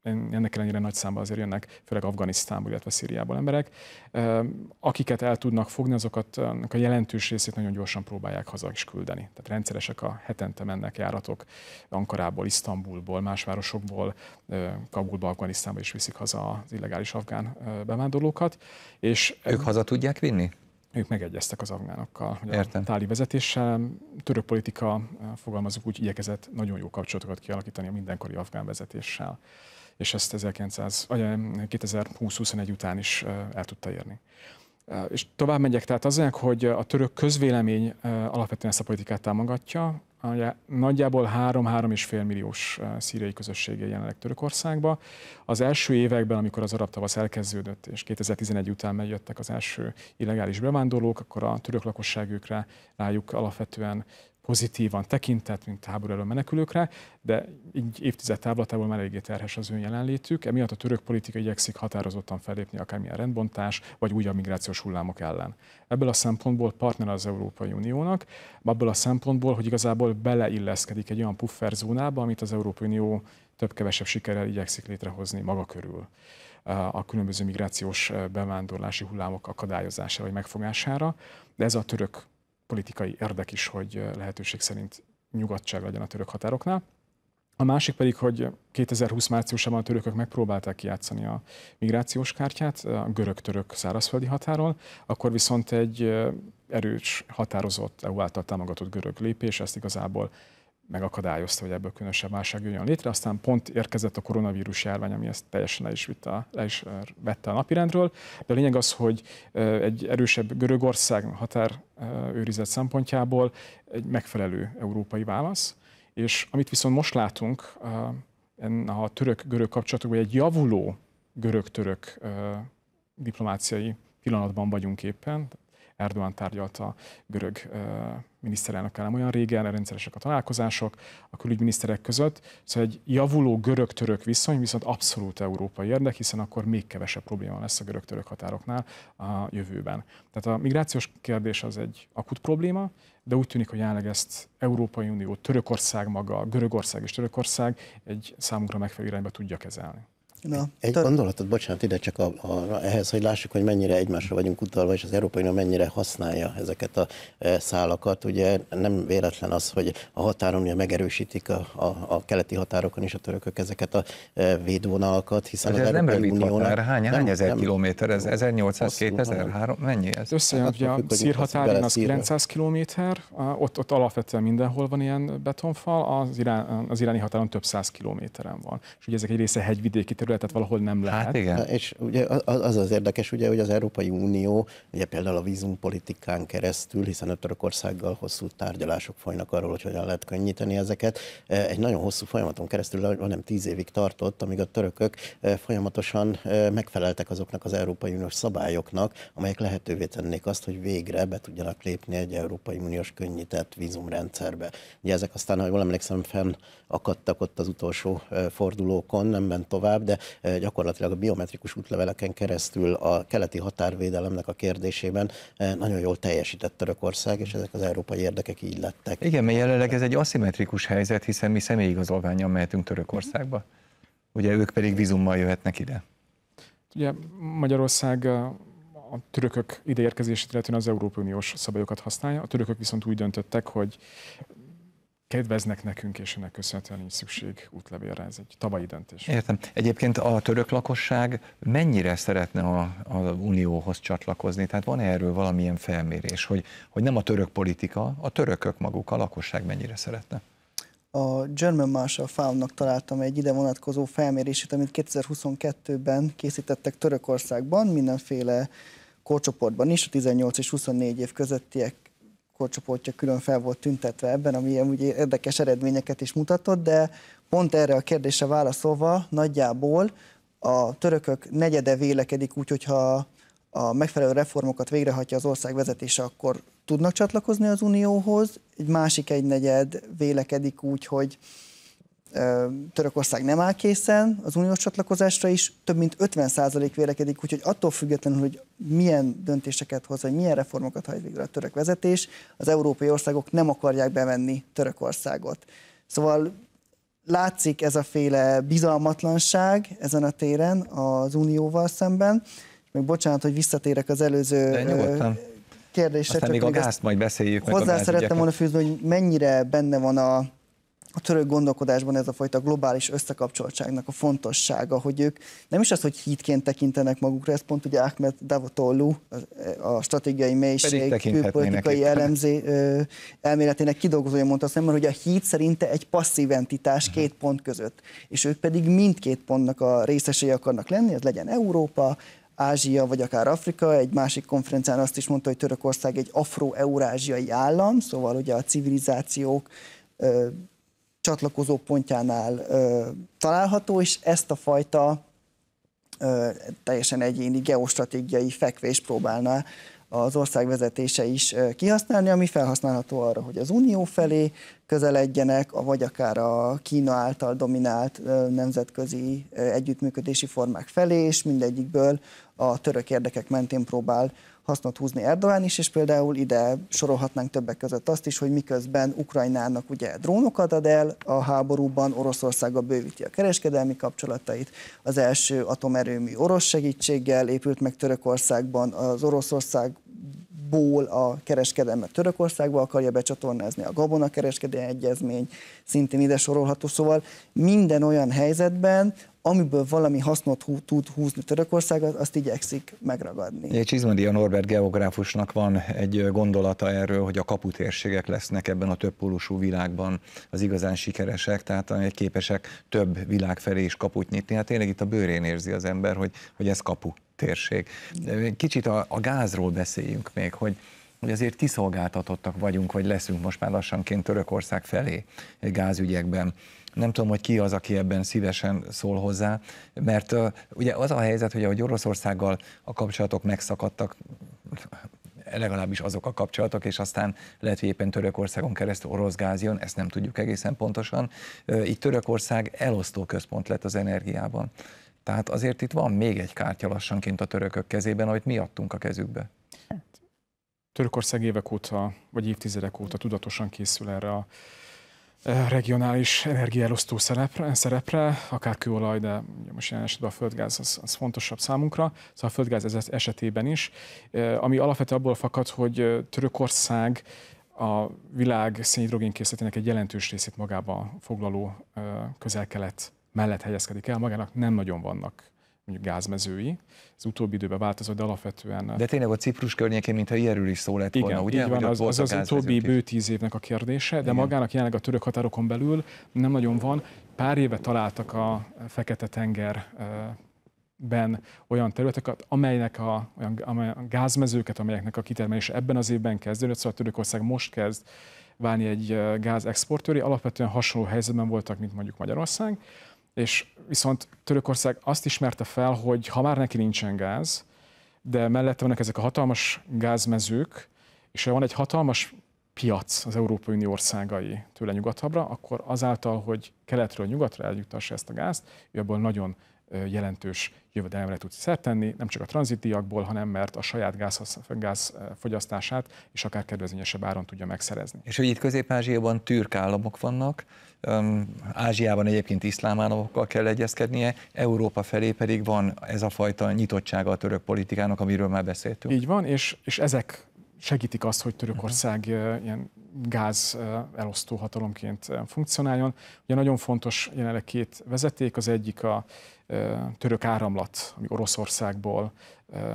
ennek ellenére nagy számban azért jönnek, főleg Afganisztánból, illetve Szíriából emberek. Akiket el tudnak fogni, azokat a jelentős részét nagyon gyorsan próbálják haza is küldeni. Tehát rendszeresek a hetente mennek járatok Ankarából, Isztambulból, más városokból, Kabulba, Afganisztánba is viszik haza az illegális afgán bevándorlókat. És ők haza tudják vinni? ők megegyeztek az afgánokkal. Értem. A táli vezetéssel török politika, fogalmazunk úgy, igyekezett nagyon jó kapcsolatokat kialakítani a mindenkori afgán vezetéssel és ezt 2020-21 eh, után is eh, el tudta érni. Eh, és tovább megyek, tehát azért, hogy a török közvélemény alapvetően ezt a politikát támogatja, Ugye, nagyjából 3-3,5 milliós szíriai közössége jelenleg Törökországba. Az első években, amikor az arab tavasz elkezdődött, és 2011 után megjöttek az első illegális bevándorlók, akkor a török lakosság őkre rájuk alapvetően pozitívan tekintett, mint háború elől menekülőkre, de így évtized távlatából már eléggé terhes az ön jelenlétük, emiatt a török politika igyekszik határozottan fellépni akármilyen rendbontás vagy újabb migrációs hullámok ellen. Ebből a szempontból partner az Európai Uniónak, abból a szempontból, hogy igazából beleilleszkedik egy olyan pufferzónába, amit az Európai Unió több-kevesebb sikerrel igyekszik létrehozni maga körül a különböző migrációs bevándorlási hullámok akadályozására vagy megfogására, de ez a török politikai érdek is, hogy lehetőség szerint nyugodtság legyen a török határoknál. A másik pedig, hogy 2020 márciusában a törökök megpróbálták kijátszani a migrációs kártyát a görög-török szárazföldi határon, akkor viszont egy erős, határozott, EU által támogatott görög lépés ezt igazából megakadályozta, hogy ebből különösebb válság jön létre. Aztán pont érkezett a koronavírus járvány, ami ezt teljesen le is, vitte, le is eh, vette a napirendről. De a lényeg az, hogy eh, egy erősebb Görögország határőrizet eh, szempontjából egy megfelelő európai válasz. És amit viszont most látunk a török-görög kapcsolatokban, egy javuló görög-török diplomáciai pillanatban vagyunk éppen, Erdogan tárgyalt a görög miniszterelnökkel nem olyan régen, rendszeresek a találkozások a külügyminiszterek között. Szóval egy javuló görög-török viszony viszont abszolút európai érdek, hiszen akkor még kevesebb probléma lesz a görög-török határoknál a jövőben. Tehát a migrációs kérdés az egy akut probléma, de úgy tűnik, hogy jelenleg ezt Európai Unió, Törökország maga, Görögország és Törökország egy számunkra megfelelő irányba tudja kezelni. Na, Egy tör... gondolatot, bocsánat, ide csak a, a, ehhez, hogy lássuk, hogy mennyire egymásra vagyunk utalva, és az Európai Unió mennyire használja ezeket a e, szálakat. Ugye nem véletlen az, hogy a határon megerősítik a, a, a keleti határokon is a törökök ezeket a e, védvonalakat, hiszen ez az nem rövid Uniónak... határ, hány, hány ezer nem, kilométer, ez 1800, 2003, mennyi ez? Összejön, hát, hogy a szír határon az 900 kilométer, ott, ott alapvetően mindenhol van ilyen betonfal, az, irán, az iráni határon több száz kilométeren van. És ugye ezek egy része hegyvidéki terület, tehát valahol nem hát lehet. Hát igen. És ugye az az érdekes, ugye, hogy az Európai Unió ugye például a vízumpolitikán keresztül, hiszen a Törökországgal hosszú tárgyalások folynak arról, hogy hogyan lehet könnyíteni ezeket, e, egy nagyon hosszú folyamaton keresztül, hanem tíz évig tartott, amíg a törökök e, folyamatosan e, megfeleltek azoknak az Európai Uniós szabályoknak, amelyek lehetővé tennék azt, hogy végre be tudjanak lépni egy Európai Uniós könnyített vízumrendszerbe. Ugye ezek aztán, ha jól emlékszem, fenn akadtak ott az utolsó fordulókon, nem ment tovább, de Eh, gyakorlatilag a biometrikus útleveleken keresztül a keleti határvédelemnek a kérdésében eh, nagyon jól teljesített Törökország, és ezek az európai érdekek így lettek. Igen, mert jelenleg ez egy aszimmetrikus helyzet, hiszen mi személyigazolványon mehetünk Törökországba, ugye ők pedig vízummal jöhetnek ide. Ugye Magyarország eh, a törökök ideérkezését illetően az Európai Uniós szabályokat használja, a törökök viszont úgy döntöttek, hogy kedveznek nekünk, és ennek köszönhetően nincs szükség útlevélre. Ez egy tavalyi döntés. Értem. Egyébként a török lakosság mennyire szeretne a, a Unióhoz csatlakozni? Tehát van -e erről valamilyen felmérés, hogy, hogy nem a török politika, a törökök maguk, a lakosság mennyire szeretne? a German Marshall Foundnak találtam egy ide vonatkozó felmérését, amit 2022-ben készítettek Törökországban, mindenféle korcsoportban is, a 18 és 24 év közöttiek korcsoportja külön fel volt tüntetve ebben, ami ugye érdekes eredményeket is mutatott, de pont erre a kérdésre válaszolva nagyjából a törökök negyede vélekedik úgy, hogyha a megfelelő reformokat végrehajtja az ország vezetése, akkor tudnak csatlakozni az Unióhoz, egy másik egynegyed vélekedik úgy, hogy Törökország nem áll készen az uniós csatlakozásra is, több mint 50% százalék vélekedik, úgyhogy attól függetlenül, hogy milyen döntéseket hoz, vagy milyen reformokat hajt végre a török vezetés, az európai országok nem akarják bevenni Törökországot. Szóval látszik ez a féle bizalmatlanság ezen a téren az unióval szemben, és még bocsánat, hogy visszatérek az előző kérdésre. Aztán csak még a gázt majd beszéljük. Hozzá meg szerettem volna fűzni, hogy mennyire benne van a a török gondolkodásban ez a fajta globális összekapcsoltságnak a fontossága, hogy ők nem is az, hogy hítként tekintenek magukra, ez pont ugye Ahmed Davutoglu, a stratégiai mélység külpolitikai elemzé elméletének kidolgozója mondta azt, mert hogy a híd szerinte egy passzív entitás uh-huh. két pont között, és ők pedig mindkét pontnak a részesei akarnak lenni, ez legyen Európa, Ázsia vagy akár Afrika, egy másik konferencián azt is mondta, hogy Törökország egy afro-eurázsiai állam, szóval ugye a civilizációk csatlakozó pontjánál ö, található, és ezt a fajta ö, teljesen egyéni geostratégiai fekvés próbálná az ország vezetése is kihasználni, ami felhasználható arra, hogy az Unió felé közeledjenek, vagy akár a Kína által dominált nemzetközi együttműködési formák felé, és mindegyikből a török érdekek mentén próbál hasznot húzni Erdogan is, és például ide sorolhatnánk többek között azt is, hogy miközben Ukrajnának ugye drónokat ad el a háborúban, Oroszországa bővíti a kereskedelmi kapcsolatait, az első atomerőmű orosz segítséggel épült meg Törökországban, az Oroszország ból a kereskedelmet Törökországba akarja becsatornázni, a gabona kereskedelmi egyezmény szintén ide sorolható, szóval minden olyan helyzetben, amiből valami hasznot hú, tud húzni Törökország, azt igyekszik megragadni. Csizmadia Norbert geográfusnak van egy gondolata erről, hogy a kaputérségek lesznek ebben a többpólusú világban az igazán sikeresek, tehát képesek több világ felé is kaput nyitni. Hát tényleg itt a bőrén érzi az ember, hogy, hogy ez kapu térség. Kicsit a, a gázról beszéljünk még, hogy hogy azért kiszolgáltatottak vagyunk, vagy leszünk most már lassanként Törökország felé gázügyekben. Nem tudom, hogy ki az, aki ebben szívesen szól hozzá, mert uh, ugye az a helyzet, hogy ahogy Oroszországgal a kapcsolatok megszakadtak, legalábbis azok a kapcsolatok, és aztán lehet, hogy éppen Törökországon keresztül orosz gáz jön, ezt nem tudjuk egészen pontosan. Így Törökország elosztó központ lett az energiában. Tehát azért itt van még egy kártya lassanként a törökök kezében, amit mi adtunk a kezükbe. Törökország évek óta, vagy évtizedek óta tudatosan készül erre a e, regionális energiaelosztó szerepre, szerepre, akár kőolaj, de most jelen esetben a földgáz az, az fontosabb számunkra, szóval a földgáz esetében is, e, ami alapvetően abból fakad, hogy e, Törökország a világ szénhidrogénkészletének egy jelentős részét magába foglaló közel-kelet mellett helyezkedik el, magának nem nagyon vannak mondjuk gázmezői. Ez utóbbi időben változott, de alapvetően... De tényleg a Ciprus környékén, mintha ilyenről is szó lett igen, volna, ugye? Így van, az, az, az utóbbi bő tíz évnek a kérdése, de igen. magának jelenleg a török határokon belül nem nagyon van. Pár éve találtak a Fekete-tenger ben olyan területeket, amelynek a, olyan, amely, a gázmezőket, amelyeknek a kitermelése ebben az évben kezdődött, szóval Törökország most kezd válni egy gáz exportőri, alapvetően hasonló helyzetben voltak, mint mondjuk Magyarország. És viszont Törökország azt ismerte fel, hogy ha már neki nincsen gáz, de mellette vannak ezek a hatalmas gázmezők, és van egy hatalmas piac az Európai Unió országai tőle nyugatabbra, akkor azáltal, hogy keletről nyugatra eljutassa ezt a gázt, ő abból nagyon jelentős jövedelemre tud szert tenni, nem csak a tranzitiakból, hanem mert a saját gáz, fogyasztását is akár kedvezményesebb áron tudja megszerezni. És hogy itt Közép-Ázsiában türk államok vannak, Ázsiában egyébként iszlám államokkal kell egyezkednie, Európa felé pedig van ez a fajta nyitottsága a török politikának, amiről már beszéltünk. Így van, és, és ezek segítik azt, hogy Törökország mhm. ilyen gáz elosztó hatalomként funkcionáljon. Ugye nagyon fontos jelenleg két vezeték, az egyik a török áramlat, ami Oroszországból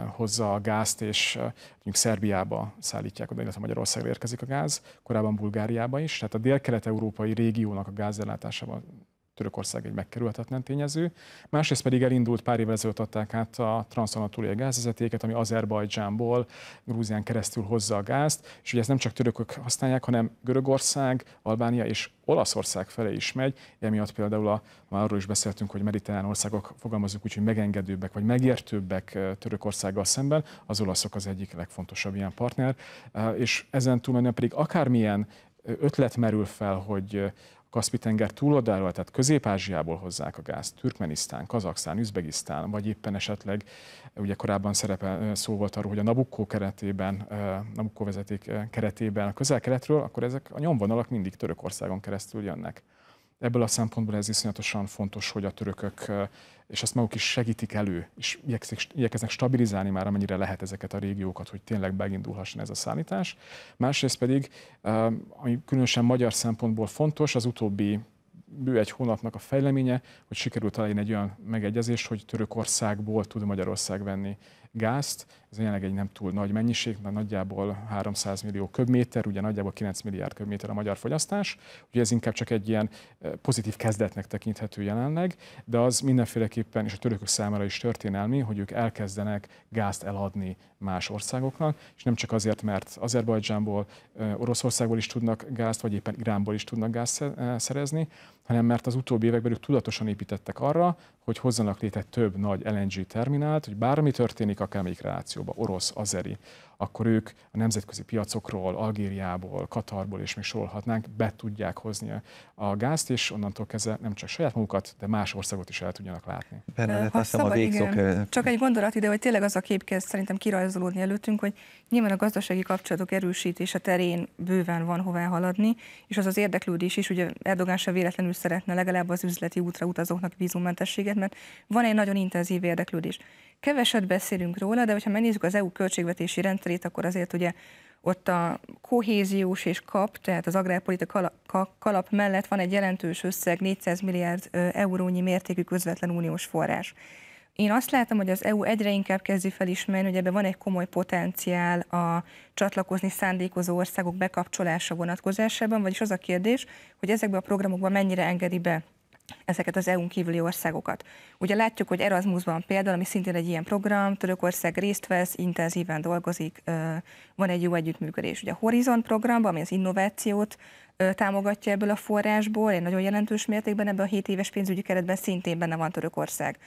hozza a gázt, és mondjuk Szerbiába szállítják oda, illetve Magyarországra érkezik a gáz, korábban Bulgáriába is. Tehát a dél-kelet-európai régiónak a gázellátásában Törökország egy megkerülhetetlen tényező. Másrészt pedig elindult pár évvel ezelőtt adták át a transzanatúliai gázvezetéket, ami Azerbajdzsánból Grúzián keresztül hozza a gázt, és ugye ez nem csak törökök használják, hanem Görögország, Albánia és Olaszország felé is megy, emiatt például a, már arról is beszéltünk, hogy mediterrán országok fogalmazunk úgy, hogy megengedőbbek vagy megértőbbek Törökországgal szemben, az olaszok az egyik legfontosabb ilyen partner, és ezen túlmenően pedig akármilyen ötlet merül fel, hogy Kaspi tenger túloldáról, tehát Közép-Ázsiából hozzák a gázt, Türkmenisztán, Kazaksztán, Üzbegisztán, vagy éppen esetleg, ugye korábban szerepel, szó volt arról, hogy a Nabucco keretében, Nabucco vezeték keretében a közel-keletről, akkor ezek a nyomvonalak mindig Törökországon keresztül jönnek. Ebből a szempontból ez iszonyatosan fontos, hogy a törökök, és ezt maguk is segítik elő, és igyekeznek stabilizálni már amennyire lehet ezeket a régiókat, hogy tényleg megindulhasson ez a szállítás. Másrészt pedig, ami különösen magyar szempontból fontos, az utóbbi bő egy hónapnak a fejleménye, hogy sikerült találni egy olyan megegyezést, hogy Törökországból tud Magyarország venni gázt. Ez jelenleg egy nem túl nagy mennyiség, de nagyjából 300 millió köbméter, ugye nagyjából 9 milliárd köbméter a magyar fogyasztás. Ugye ez inkább csak egy ilyen eh, pozitív kezdetnek tekinthető jelenleg, de az mindenféleképpen, és a törökök számára is történelmi, hogy ők elkezdenek gázt eladni más országoknak, és nem csak azért, mert Azerbajdzsánból, eh, Oroszországból is tudnak gázt, vagy éppen Iránból is tudnak gázt eh, szerezni, hanem mert az utóbbi években ők tudatosan építettek arra, hogy hozzanak létre több nagy LNG terminált, hogy bármi történik akármelyik relációba, orosz, azeri, akkor ők a nemzetközi piacokról, Algériából, Katarból és még sorolhatnánk, be tudják hozni a gázt, és onnantól kezdve nem csak saját magukat, de más országot is el tudjanak látni. de azt szabad, a végszok... Csak egy gondolat ide, hogy tényleg az a kép kezd szerintem kirajzolódni előttünk, hogy nyilván a gazdasági kapcsolatok erősítése terén bőven van hová haladni, és az az érdeklődés is, ugye Erdogán sem véletlenül szeretne legalább az üzleti útra utazóknak vízummentességet, mert van egy nagyon intenzív érdeklődés. Keveset beszélünk róla, de hogyha megnézzük az EU költségvetési rendszerét, akkor azért ugye ott a kohéziós és kap, tehát az agrárpolitika kalap mellett van egy jelentős összeg, 400 milliárd eurónyi mértékű közvetlen uniós forrás. Én azt látom, hogy az EU egyre inkább kezdi felismerni, hogy ebben van egy komoly potenciál a csatlakozni szándékozó országok bekapcsolása vonatkozásában, vagyis az a kérdés, hogy ezekbe a programokban mennyire engedi be ezeket az EU-n kívüli országokat. Ugye látjuk, hogy Erasmusban például, ami szintén egy ilyen program, Törökország részt vesz, intenzíven dolgozik, van egy jó együttműködés. Ugye a Horizon programban, ami az innovációt támogatja ebből a forrásból, egy nagyon jelentős mértékben ebben a 7 éves pénzügyi keretben szintén benne van Törökország.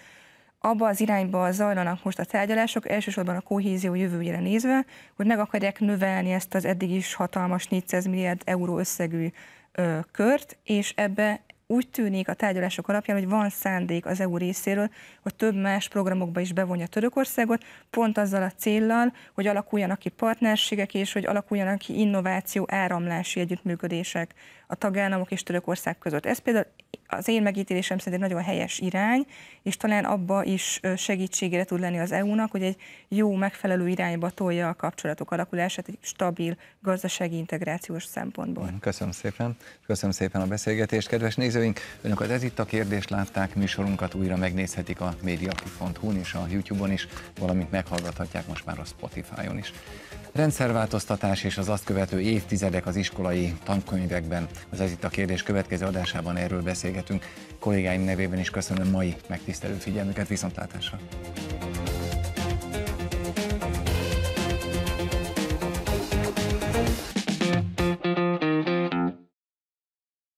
Abba az irányba zajlanak most a tárgyalások, elsősorban a kohézió jövőjére nézve, hogy meg akarják növelni ezt az eddig is hatalmas 400 milliárd euró összegű kört, és ebbe úgy tűnik a tárgyalások alapján, hogy van szándék az EU részéről, hogy több más programokba is bevonja Törökországot, pont azzal a céllal, hogy alakuljanak ki partnerségek és hogy alakuljanak ki innováció áramlási együttműködések a tagállamok és Törökország között. Ez például az én megítélésem szerint egy nagyon helyes irány, és talán abba is segítségére tud lenni az EU-nak, hogy egy jó, megfelelő irányba tolja a kapcsolatok alakulását egy stabil gazdasági integrációs szempontból. Köszönöm szépen, köszönöm szépen a beszélgetést, kedves nézőink! Önök az Ez itt a kérdést látták, műsorunkat újra megnézhetik a mediapi.hu-n és a YouTube-on is, valamint meghallgathatják most már a Spotify-on is. Rendszerváltoztatás és az azt követő évtizedek az iskolai tankönyvekben. Az ez itt a kérdés következő adásában erről beszélgetünk. Kollégáim nevében is köszönöm mai megtisztelő figyelmüket, viszontlátásra!